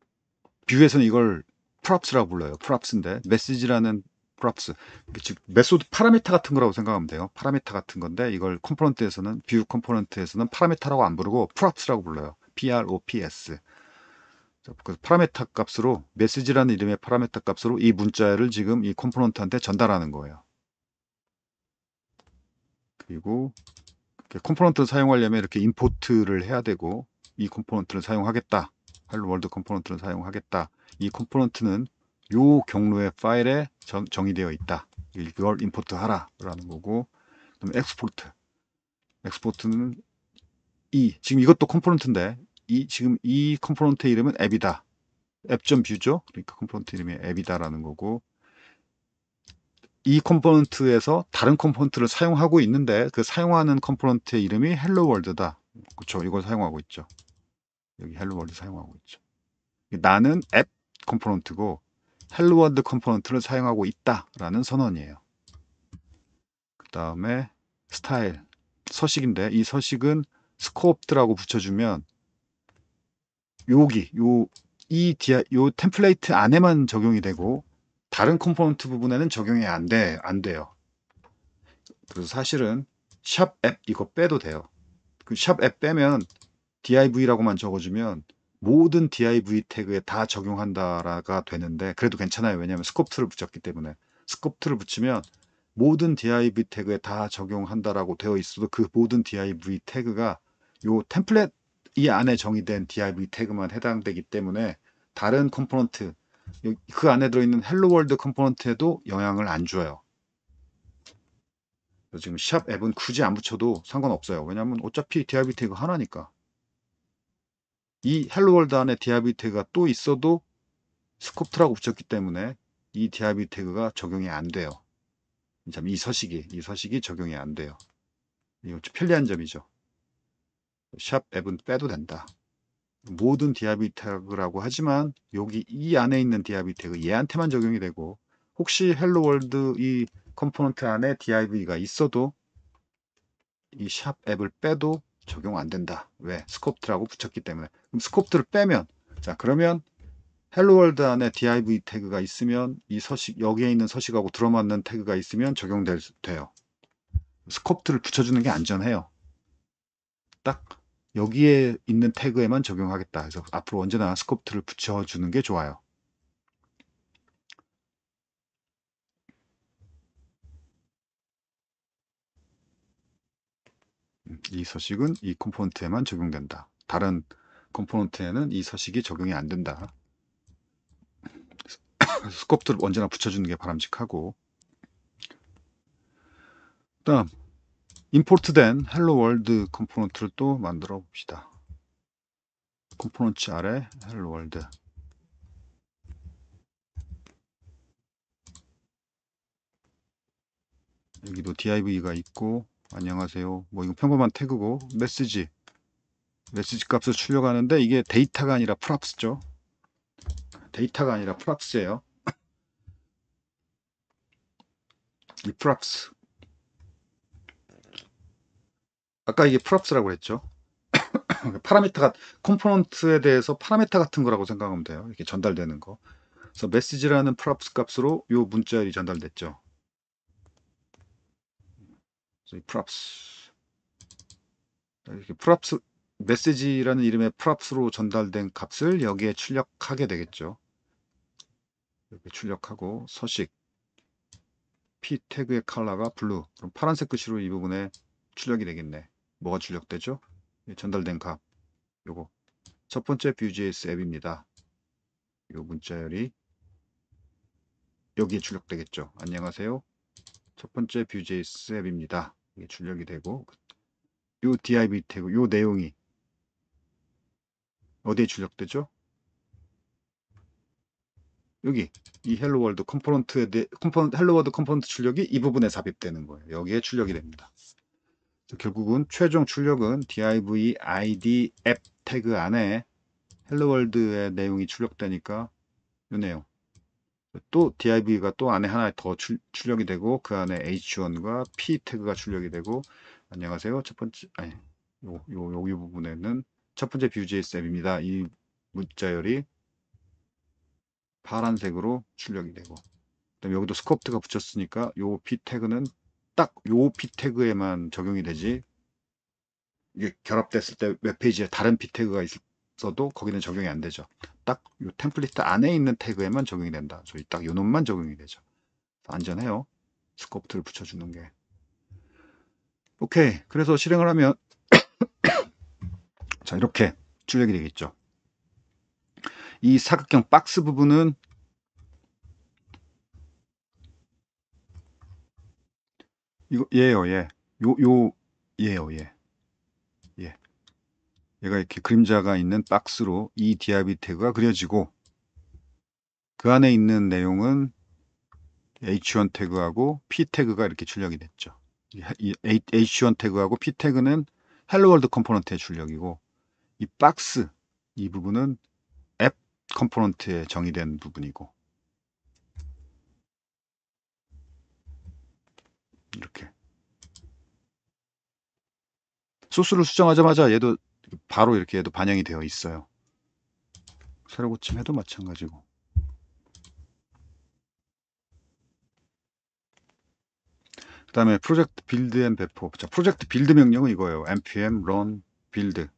뷰에서는 이걸 프랍스라고 불러요. 프랍스인데 메시지라는 프랍스 즉 메소드 파라미터 같은 거라고 생각하면 돼요. 파라미터 같은 건데 이걸 컴포넌트에서는 뷰 컴포넌트에서는 파라미터라고 안 부르고 프랍스라고 불러요. PROPS 그 파라메터 값으로 메시지라는 이름의 파라메터 값으로 이 문자를 지금 이 컴포넌트한테 전달하는 거예요. 그리고 컴포넌트를 사용하려면 이렇게 임포트를 해야 되고 이 컴포넌트를 사용하겠다 할로 월드 컴포넌트를 사용하겠다 이 컴포넌트는 요 경로의 파일에 정, 의되어 있다 이걸 임포트 하라 라는 거고 그럼 엑스포트 엑스포트는 이 지금 이것도 컴포넌트인데 이 지금 이 컴포넌트의 이름은 앱이다 앱.뷰죠 그러니까 컴포넌트 이름이 앱이다 라는 거고 이 컴포넌트에서 다른 컴포넌트를 사용하고 있는데 그 사용하는 컴포넌트의 이름이 헬로 월드다. 그렇죠. 이걸 사용하고 있죠. 여기 헬로 월드 사용하고 있죠. 나는 앱 컴포넌트고 헬로 월드 컴포넌트를 사용하고 있다라는 선언이에요. 그 다음에 스타일 서식인데 이 서식은 스코프트라고 붙여주면 여기 요이 디아 요 템플레이트 안에만 적용이 되고 다른 컴포넌트 부분에는 적용이 안, 돼, 안 돼요. 그래서 사실은 샵 앱 이거 빼도 돼요. 그샵앱 빼면 div라고만 적어주면 모든 div 태그에 다 적용한다라가 되는데 그래도 괜찮아요. 왜냐하면 스콥트를 붙였기 때문에 스콥트를 붙이면 모든 div 태그에 다 적용한다라고 되어 있어도 그 모든 div 태그가 요 템플릿 이 안에 정의된 div 태그만 해당되기 때문에 다른 컴포넌트 그 안에 들어있는 헬로월드 컴포넌트에도 영향을 안 줘요. 지금 샵 앱은 굳이 안 붙여도 상관없어요. 왜냐하면 어차피 디아비테그 하나니까. 이 헬로월드 안에 디아비테가 또 있어도 스콥트라고 붙였기 때문에 이 디아비 태그가 적용이 안 돼요. 이 서식이, 이 서식이 적용이 안 돼요. 이거 편리한 점이죠. 샵 앱은 빼도 된다. 모든 디아비 태그라고 하지만 여기 이 안에 있는 디아비 태그 얘한테만 적용이 되고 혹시 헬로 월드 이 컴포넌트 안에 DIV가 있어도 이 샵 앱을 빼도 적용 안 된다. 왜? 스콥트라고 붙였기 때문에. 그럼 스콥트를 빼면 자 그러면 헬로월드 안에 div 태그가 있으면 이 서식 여기에 있는 서식하고 들어맞는 태그가 있으면 적용돼요. 될 스콥트를 붙여주는 게 안전해요. 딱 여기에 있는 태그에만 적용하겠다. 그래서 앞으로 언제나 스콥트를 붙여주는 게 좋아요. 음, 이 서식은 이 컴포넌트에만 적용된다. 다른 컴포넌트에는 이 서식이 적용이 안 된다. 스콥트를 언제나 붙여주는 게 바람직하고 그 다음 임포트된 헬로월드 컴포넌트를 또 만들어 봅시다. 컴포넌트 아래 헬로월드 여기도 div가 있고 안녕하세요 뭐 이건 평범한 태그고 메시지 메시지 값을 출력하는데 이게 데이터가 아니라 프랍스죠 데이터가 아니라 프랍스예요 이 프랍스 아까 이게 프랍스라고 했죠. 파라미터가 컴포넌트에 대해서 파라미터 같은 거라고 생각하면 돼요. 이렇게 전달되는 거. 그래서 메시지라는 프랍스 값으로 이 문자열이 전달됐죠. 그래서 이 프랍스 이렇게 프랍스 메시지라는 이름의 프랍스로 전달된 값을 여기에 출력하게 되겠죠. 이렇게 출력하고 서식 P 태그의 컬러가 블루 그럼 파란색 글씨로 이 부분에 출력이 되겠네. 뭐가 출력되죠? 예, 전달된 값 요거 첫 번째 Vue.js 앱입니다. 요 문자열이 여기에 출력되겠죠. 안녕하세요. 첫 번째 Vue.js 앱입니다. 이게 출력이 되고 요 div 태그 요 내용이 어디에 출력되죠? 여기 이 헬로 월드 컴포넌트에 대, 컴포넌트 헬로 월드 컴포넌트 출력이 이 부분에 삽입되는 거예요. 여기에 출력이 됩니다. 결국은 최종 출력은 div id app 태그 안에 헬로 월드의 내용이 출력되니까 요 내용 또 div가 또 안에 하나 더 출, 력이 되고 그 안에 h1과 p 태그가 출력이 되고 안녕하세요 첫 번째 아니 요, 요 여기 부분에는 첫 번째 Vue.js 앱입니다 이 문자열이 파란색으로 출력이 되고 그다음 에 여기도 스콥트가 붙였으니까 요 p 태그는 딱요피 태그에만 적용이 되지 이게 결합됐을 때 웹페이지에 다른 피 태그가 있어도 거기는 적용이 안 되죠. 딱 요 템플릿 안에 있는 태그에만 적용이 된다. 저희 딱요 놈만 적용이 되죠. 안전해요. 스코프트를 붙여주는 게. 오케이. 그래서 실행을 하면 자 이렇게 출력이 되겠죠. 이 사각형 박스 부분은 이거 예요 예. 요요 예요 예. 예. 얘가 이렇게 그림자가 있는 박스로 이 디아비 태그가 그려지고 그 안에 있는 내용은 h1 태그하고 p 태그가 이렇게 출력이 됐죠. h1 태그하고 p 태그는 헬로 월드 컴포넌트의 출력이고 이 박스 이 부분은 앱 컴포넌트에 정의된 부분이고 이렇게. 소스를 수정하자마자 얘도 바로 이렇게 얘도 반영이 되어 있어요. 새로 고침해도 마찬가지고. 그 다음에 프로젝트 빌드 앤 배포. 자, 프로젝트 빌드 명령은 이거예요. npm run build.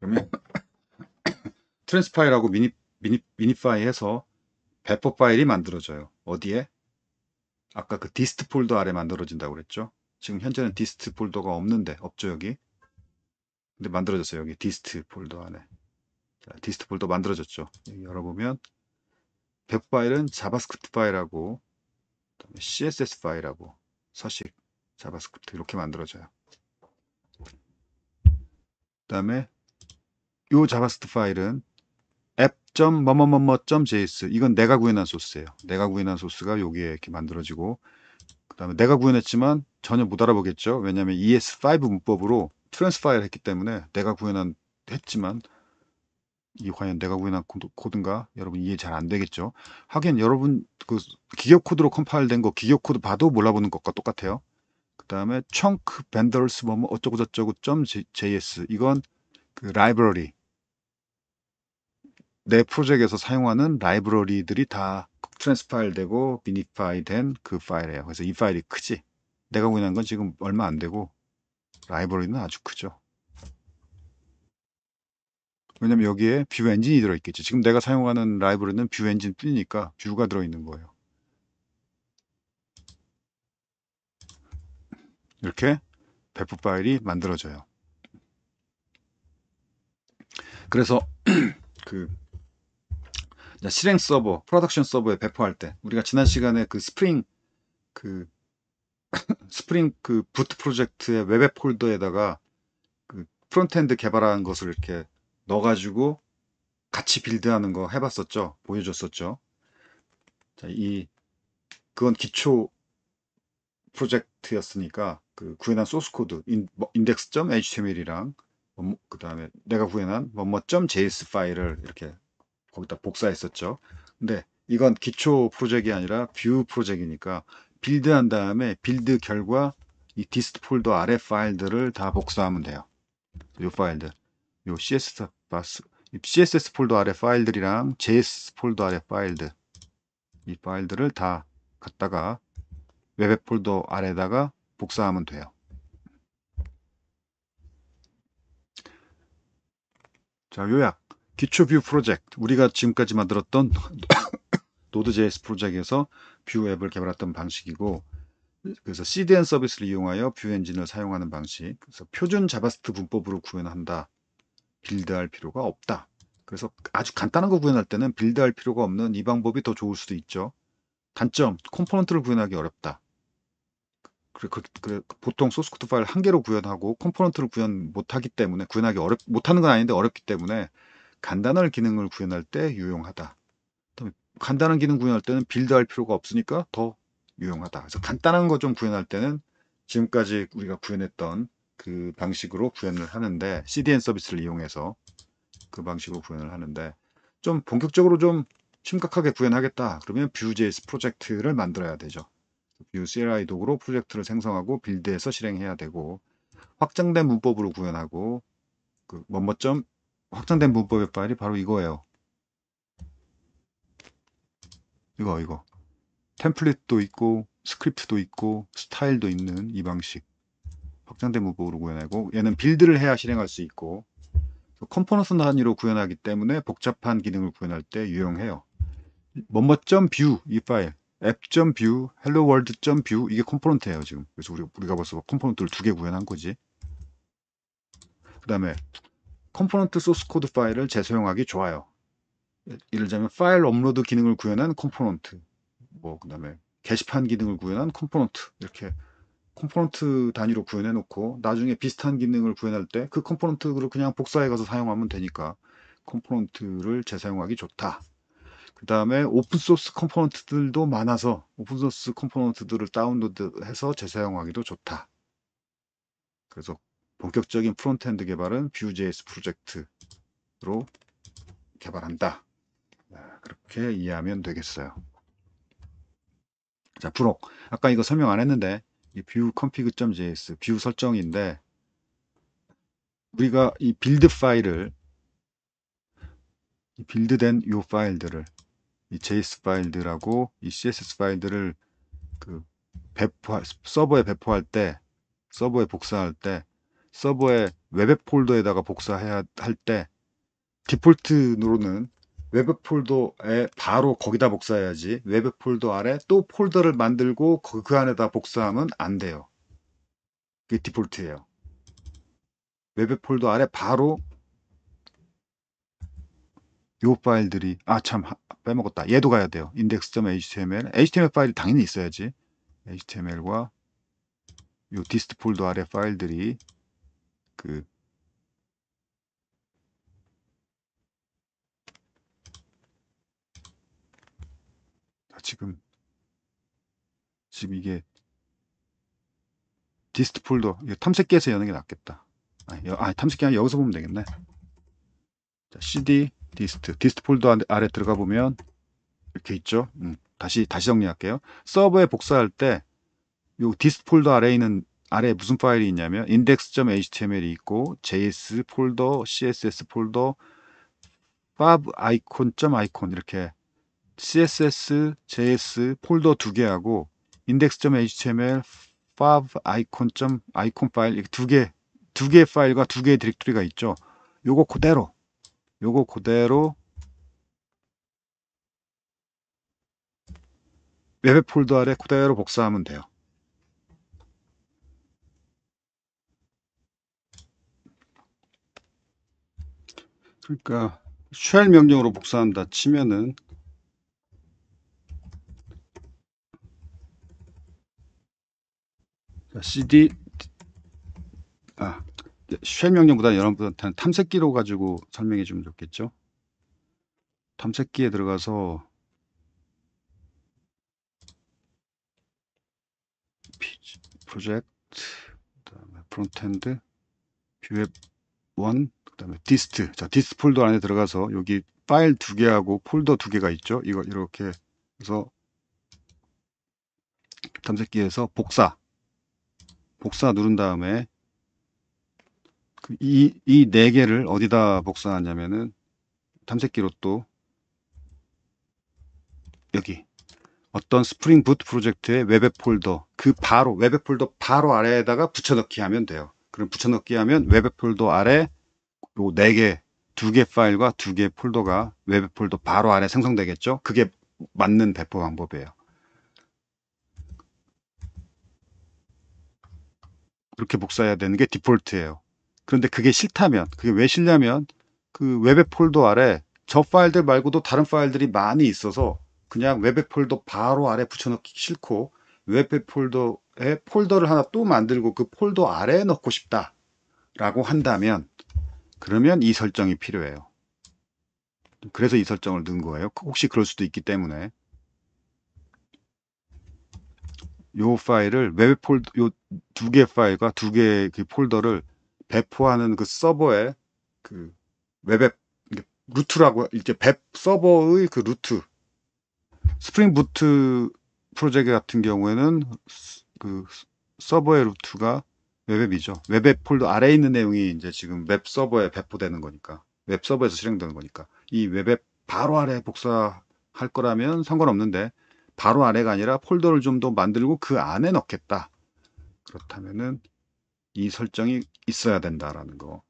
그러면 트랜스파이라고 미니 미니, 미니파이 에서 배포 파일이 만들어져요. 어디에? 아까 그 디스트 폴더 아래 만들어진다고 그랬죠? 지금 현재는 디스트 폴더가 없는데 없죠 여기? 근데 만들어졌어요 여기 디스트 폴더 안에 자, 디스트 폴더 만들어졌죠 열어보면 배포 파일은 자바스크립트 파일하고 그다음에 CSS 파일하고 서식 자바스크립트 이렇게 만들어져요 그 다음에 이 자바스크립트 파일은 점 뭐뭐뭐뭐.js 이건 내가 구현한 소스예요. 내가 구현한 소스가 여기에 이렇게 만들어지고 그 다음에 내가 구현했지만 전혀 못 알아보겠죠. 왜냐하면 ES5 문법으로 트랜스파일 했기 때문에 내가 구현한 했지만 이 과연 내가 구현한 코드인가 여러분 이해 잘 안 되겠죠. 하긴 여러분 그기계 코드로 컴파일된 거기계 코드 봐도 몰라보는 것과 똑같아요. 그 다음에 chunk vendors 뭐 어쩌고저쩌고 점 .js 이건 그 라이브러리 내 프로젝트에서 사용하는 라이브러리들이 다 트랜스파일 되고 미니파이 된 그 파일이에요. 그래서 이 파일이 크지. 내가 고민한 건 지금 얼마 안 되고 라이브러리는 아주 크죠. 왜냐면 여기에 뷰 엔진이 들어있겠지. 지금 내가 사용하는 라이브러리는 뷰 엔진 뿐이니까 뷰가 들어있는 거예요. 이렇게 배포 파일이 만들어져요. 그래서 그 실행 서버, 프로덕션 서버에 배포할 때 우리가 지난 시간에 그 스프링 그 스프링 그 부트 프로젝트의 웹앱 폴더에다가 그 프론트엔드 개발한 것을 이렇게 넣어가지고 같이 빌드하는 거 해봤었죠. 보여줬었죠. 자, 이 그건 기초 프로젝트였으니까 그 구현한 소스 코드 인, 뭐, 인덱스.html이랑 뭐, 뭐, 그 다음에 내가 구현한 뭐뭐.js 파일을 이렇게 거기다 복사했었죠. 근데 이건 기초 프로젝트가 아니라 뷰 프로젝트니까 빌드한 다음에 빌드 결과 이 디스트 폴더 아래 파일들을 다 복사하면 돼요. 요 파일들. 요 CSS CSS 폴더 아래 파일들이랑 JS 폴더 아래 파일들 이 파일들을 다 갖다가 웹앱 폴더 아래다가 복사하면 돼요. 자 요약 기초뷰 프로젝트 우리가 지금까지 만들었던 노드JS 프로젝트에서 뷰 앱을 개발했던 방식이고 그래서 CDN 서비스를 이용하여 뷰 엔진을 사용하는 방식 그래서 표준 자바스트 문법으로 구현한다 빌드할 필요가 없다 그래서 아주 간단한 거 구현할 때는 빌드할 필요가 없는 이 방법이 더 좋을 수도 있죠 단점 컴포넌트를 구현하기 어렵다 그래, 그, 그래, 보통 소스코드 파일 한 개로 구현하고 컴포넌트를 구현 못하기 때문에 구현하기 어렵 못하는 건 아닌데 어렵기 때문에 간단한 기능을 구현할 때 유용하다. 간단한 기능 구현할 때는 빌드할 필요가 없으니까 더 유용하다. 그래서 간단한 거 좀 구현할 때는 지금까지 우리가 구현했던 그 방식으로 구현을 하는데 CDN 서비스를 이용해서 그 방식으로 구현을 하는데 좀 본격적으로 좀 심각하게 구현하겠다 그러면 Vue.js 프로젝트를 만들어야 되죠 Vue CLI 도구로 프로젝트를 생성하고 빌드해서 실행해야 되고 확장된 문법으로 구현하고 그 뭐뭐점 확장된 문법의 파일이 바로 이거예요. 이거 이거 템플릿도 있고 스크립트도 있고 스타일도 있는 이 방식 확장된 문법으로 구현하고 얘는 빌드를 해야 실행할 수 있고 컴포넌트 단위로 구현하기 때문에 복잡한 기능을 구현할 때 유용해요. 뭐뭐.뷰 이 파일 앱.뷰, 헬로월드 o 뷰 이게 컴포넌트예요 지금. 그래서 우리, 우리가 벌써 컴포넌트를 두 개 구현한 거지. 그 다음에 컴포넌트 소스 코드 파일을 재사용하기 좋아요. 예를 들면 파일 업로드 기능을 구현한 컴포넌트, 뭐 그다음에 게시판 기능을 구현한 컴포넌트 이렇게 컴포넌트 단위로 구현해 놓고 나중에 비슷한 기능을 구현할 때 그 컴포넌트를 그냥 복사해 가서 사용하면 되니까 컴포넌트를 재사용하기 좋다. 그 다음에 오픈소스 컴포넌트들도 많아서 오픈소스 컴포넌트들을 다운로드해서 재사용하기도 좋다. 그래서 본격적인 프론트엔드 개발은 Vue.js 프로젝트로 개발한다. 아, 그렇게 이해하면 되겠어요. 자, 부록. 아까 이거 설명 안 했는데 v 이뷰 config.js, v 뷰 설정인데 우리가 이 빌드 파일을 이 빌드된 이 파일들을 이 JS 파일들하고 이 CSS 파일들을 그 배포 서버에 배포할 때 서버에 복사할 때 서버에 웹앱 폴더에다가 복사해야 할 때 디폴트로는 웹앱 폴더에 바로 거기다 복사해야지 웹앱 폴더 아래 또 폴더를 만들고 그, 그 안에다 복사하면 안 돼요. 그게 디폴트예요. 웹앱 폴더 아래 바로 요 파일들이 아 참 빼먹었다. 얘도 가야 돼요. index.html HTML 파일이 당연히 있어야지. HTML과 요 디스트 폴더 아래 파일들이 그 아, 지금 지금 이게 디스트 폴더 이거 탐색기에서 여는 게 낫겠다 아 여, 아 탐색기 아니 여기서 보면 되겠네 자, cd 디스트 디스트 폴더 아래 들어가 보면 이렇게 있죠 음, 다시 다시 정리할게요 서버에 복사할 때요 디스트 폴더 아래에 있는 아래 무슨 파일이 있냐면 index.html이 있고 js 폴더, css 폴더, f a b icon.icon 이렇게 css, js 폴더 두 개하고 index.html, f a b icon.icon 파일 이렇게 두 개, 두 개의 파일과 두 개의 디렉토리가 있죠. 요거 그대로 요거 그대로 웹 폴더 아래 그대로 복사하면 돼요. 그러니까 쉘 명령으로 복사한다 치면은 cd 아, 쉘 명령보다 여러분한테 들는 탐색기로 가지고 설명해 주면 좋겠죠. 탐색기에 들어가서 프로젝트 그다음에 프론트엔드 뷰앱 1 그다음에 디스트. 자, 디스트 폴더 안에 들어가서 여기 파일 두 개하고 폴더 두 개가 있죠. 이거 이렇게 해서 탐색기에서 복사. 복사 누른 다음에 그 이이 네 개를 어디다 복사하냐면은 탐색기로 또 여기 어떤 스프링 부트 프로젝트의 웹앱 폴더 그 바로 웹앱 폴더 바로 아래에다가 붙여넣기 하면 돼요. 그럼 붙여넣기 하면 웹앱 폴더 아래 요 4개, 2개 파일과 2개 폴더가 웹 폴더 바로 안에 생성되겠죠? 그게 맞는 배포 방법이에요. 그렇게 복사해야 되는 게 디폴트예요. 그런데 그게 싫다면, 그게 왜 싫냐면 그 웹의 폴더 아래 저 파일들 말고도 다른 파일들이 많이 있어서 그냥 웹의 폴더 바로 아래 붙여넣기 싫고 웹의 폴더에 폴더를 하나 또 만들고 그 폴더 아래에 넣고 싶다 라고 한다면 그러면 이 설정이 필요해요. 그래서 이 설정을 넣은 거예요. 혹시 그럴 수도 있기 때문에 요 파일을 웹 폴더 요두개 파일과 두 개의 그 폴더를 배포하는 그 서버의 그 웹앱 루트라고 이제 웹 서버의 그 루트 스프링 부트 프로젝트 같은 경우에는 그 서버의 루트가 웹앱이죠. 웹앱 폴더 아래에 있는 내용이 이제 지금 웹 서버에 배포되는 거니까 웹 서버에서 실행되는 거니까 이 웹앱 바로 아래 복사할 거라면 상관없는데 바로 아래가 아니라 폴더를 좀 더 만들고 그 안에 넣겠다. 그렇다면은 이 설정이 있어야 된다라는 거.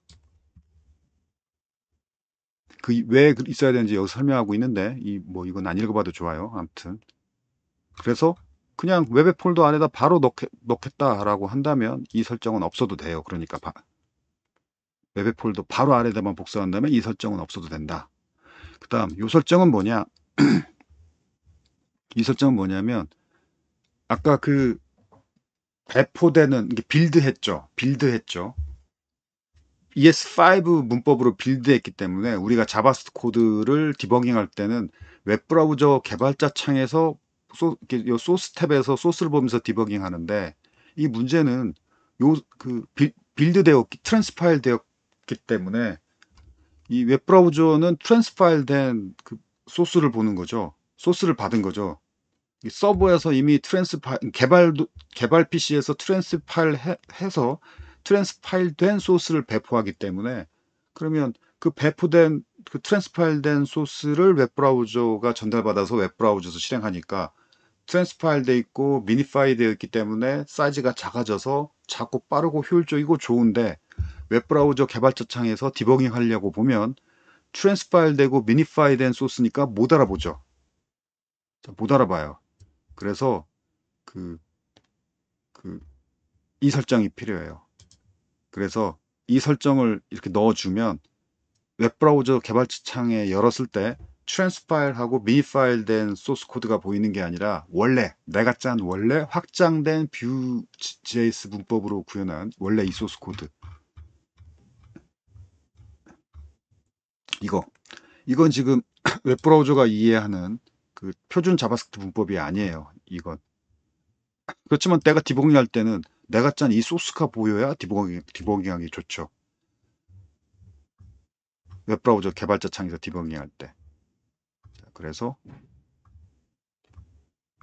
그왜 그 있어야 되는지 여기 설명하고 있는데 이 뭐 이건 안 읽어봐도 좋아요. 아무튼 그래서 그냥 웹에 폴더 안에다 바로 넣겠, 넣겠다라고 한다면 이 설정은 없어도 돼요. 그러니까 바, 웹에 폴더 바로 아래다만 복사한 다면이 설정은 없어도 된다. 그 다음 이 설정은 뭐냐 이 설정은 뭐냐면 아까 그 배포되는 빌드 했죠. 빌드 했죠. ES5 문법으로 빌드했기 때문에 우리가 자바스 코드를 디버깅할 때는 웹브라우저 개발자 창에서 소, 소스 탭에서 소스를 보면서 디버깅 하는데 이 문제는 요 그 빌드 되었기 트랜스파일 되었기 때문에 이 웹 브라우저는 트랜스파일 된그 소스를 보는 거죠. 소스를 받은 거죠. 서버에서 이미 트랜스파 개발 개발 PC에서 트랜스파일 해, 해서 트랜스파일 된 소스를 배포하기 때문에 그러면 그 배포된 그 트랜스파일 된 소스를 웹 브라우저가 전달받아서 웹 브라우저에서 실행하니까 트랜스파일돼 있고 미니파이 되어 있기 때문에 사이즈가 작아져서 작고 빠르고 효율적이고 좋은데 웹브라우저 개발자 창에서 디버깅 하려고 보면 트랜스파일되고 미니파이 된 소스니까 못 알아보죠. 못 알아봐요. 그래서 그, 그, 이 설정이 필요해요. 그래서 이 설정을 이렇게 넣어주면 웹브라우저 개발자 창에 열었을 때 트랜스 파일하고 미 파일된 소스 코드가 보이는 게 아니라 원래 내가 짠 원래 확장된 Vue.js 문법으로 구현한 원래 이 소스 코드 이거 이건 지금 웹브라우저가 이해하는 그 표준 자바스크립트 문법이 아니에요 이건 그렇지만 내가 디버깅 할 때는 내가 짠 이 소스가 보여야 디버깅, 디버깅하기 좋죠 웹브라우저 개발자 창에서 디버깅 할때 그래서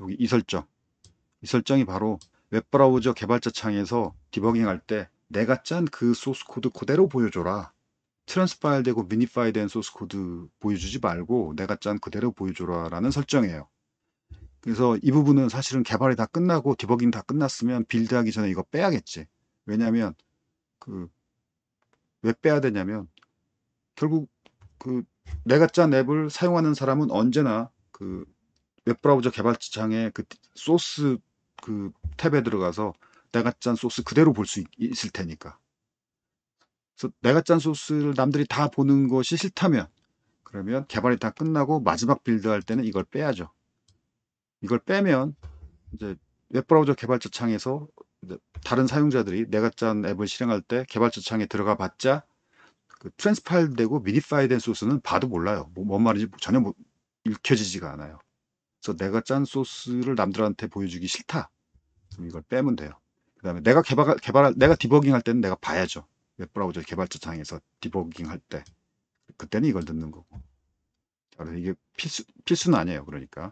여기 이 설정 이 설정이 바로 웹브라우저 개발자 창에서 디버깅 할 때 내가 짠 그 소스 코드 그대로 보여줘라 트랜스파일 되고 미니파이 된 소스 코드 보여주지 말고 내가 짠 그대로 보여줘라 라는 설정이에요 그래서 이 부분은 사실은 개발이 다 끝나고 디버깅 다 끝났으면 빌드하기 전에 이거 빼야겠지 왜냐면 그 왜 빼야 되냐면 결국 그 내가짠 앱을 사용하는 사람은 언제나 그 웹브라우저 개발창에 지그 소스 그 탭에 들어가서 내가 짠 소스 그대로 볼 수 있을 테니까. 그래서 내가 짠 소스를 남들이 다 보는 것이 싫다면 그러면 개발이 다 끝나고 마지막 빌드할 때는 이걸 빼야죠. 이걸 빼면 이제 웹브라우저 개발자 창에서 다른 사용자들이 내가 짠 앱을 실행할 때 개발자 창에 들어가 봤자 그 트랜스파일되고 미디파이된 소스는 봐도 몰라요. 뭐, 뭔 말인지 전혀 못, 뭐 읽혀지지가 않아요. 그래서 내가 짠 소스를 남들한테 보여주기 싫다. 그럼 이걸 빼면 돼요. 그 다음에 내가 개발, 개발, 내가 디버깅 할 때는 내가 봐야죠. 웹브라우저 개발자 창에서 디버깅 할 때. 그때는 이걸 듣는 거고. 그래서 이게 필수, 필수는 아니에요. 그러니까.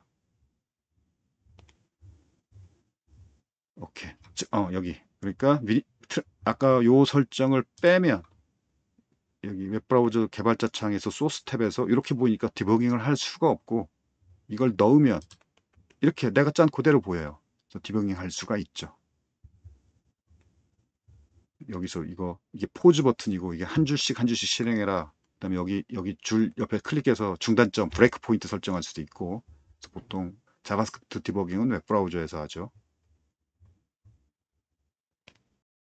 오케이. 어, 여기. 그러니까 미리, 아까 요 설정을 빼면 여기 웹브라우저 개발자 창에서 소스 탭에서 이렇게 보이니까 디버깅을 할 수가 없고 이걸 넣으면 이렇게 내가 짠 그대로 보여요. 그래서 디버깅 할 수가 있죠. 여기서 이거 이게 포즈 버튼이고 이게 한 줄씩 한 줄씩 실행해라. 그다음에 여기 여기 줄 옆에 클릭해서 중단점 브레이크 포인트 설정할 수도 있고 보통 자바스크립트 디버깅은 웹브라우저에서 하죠.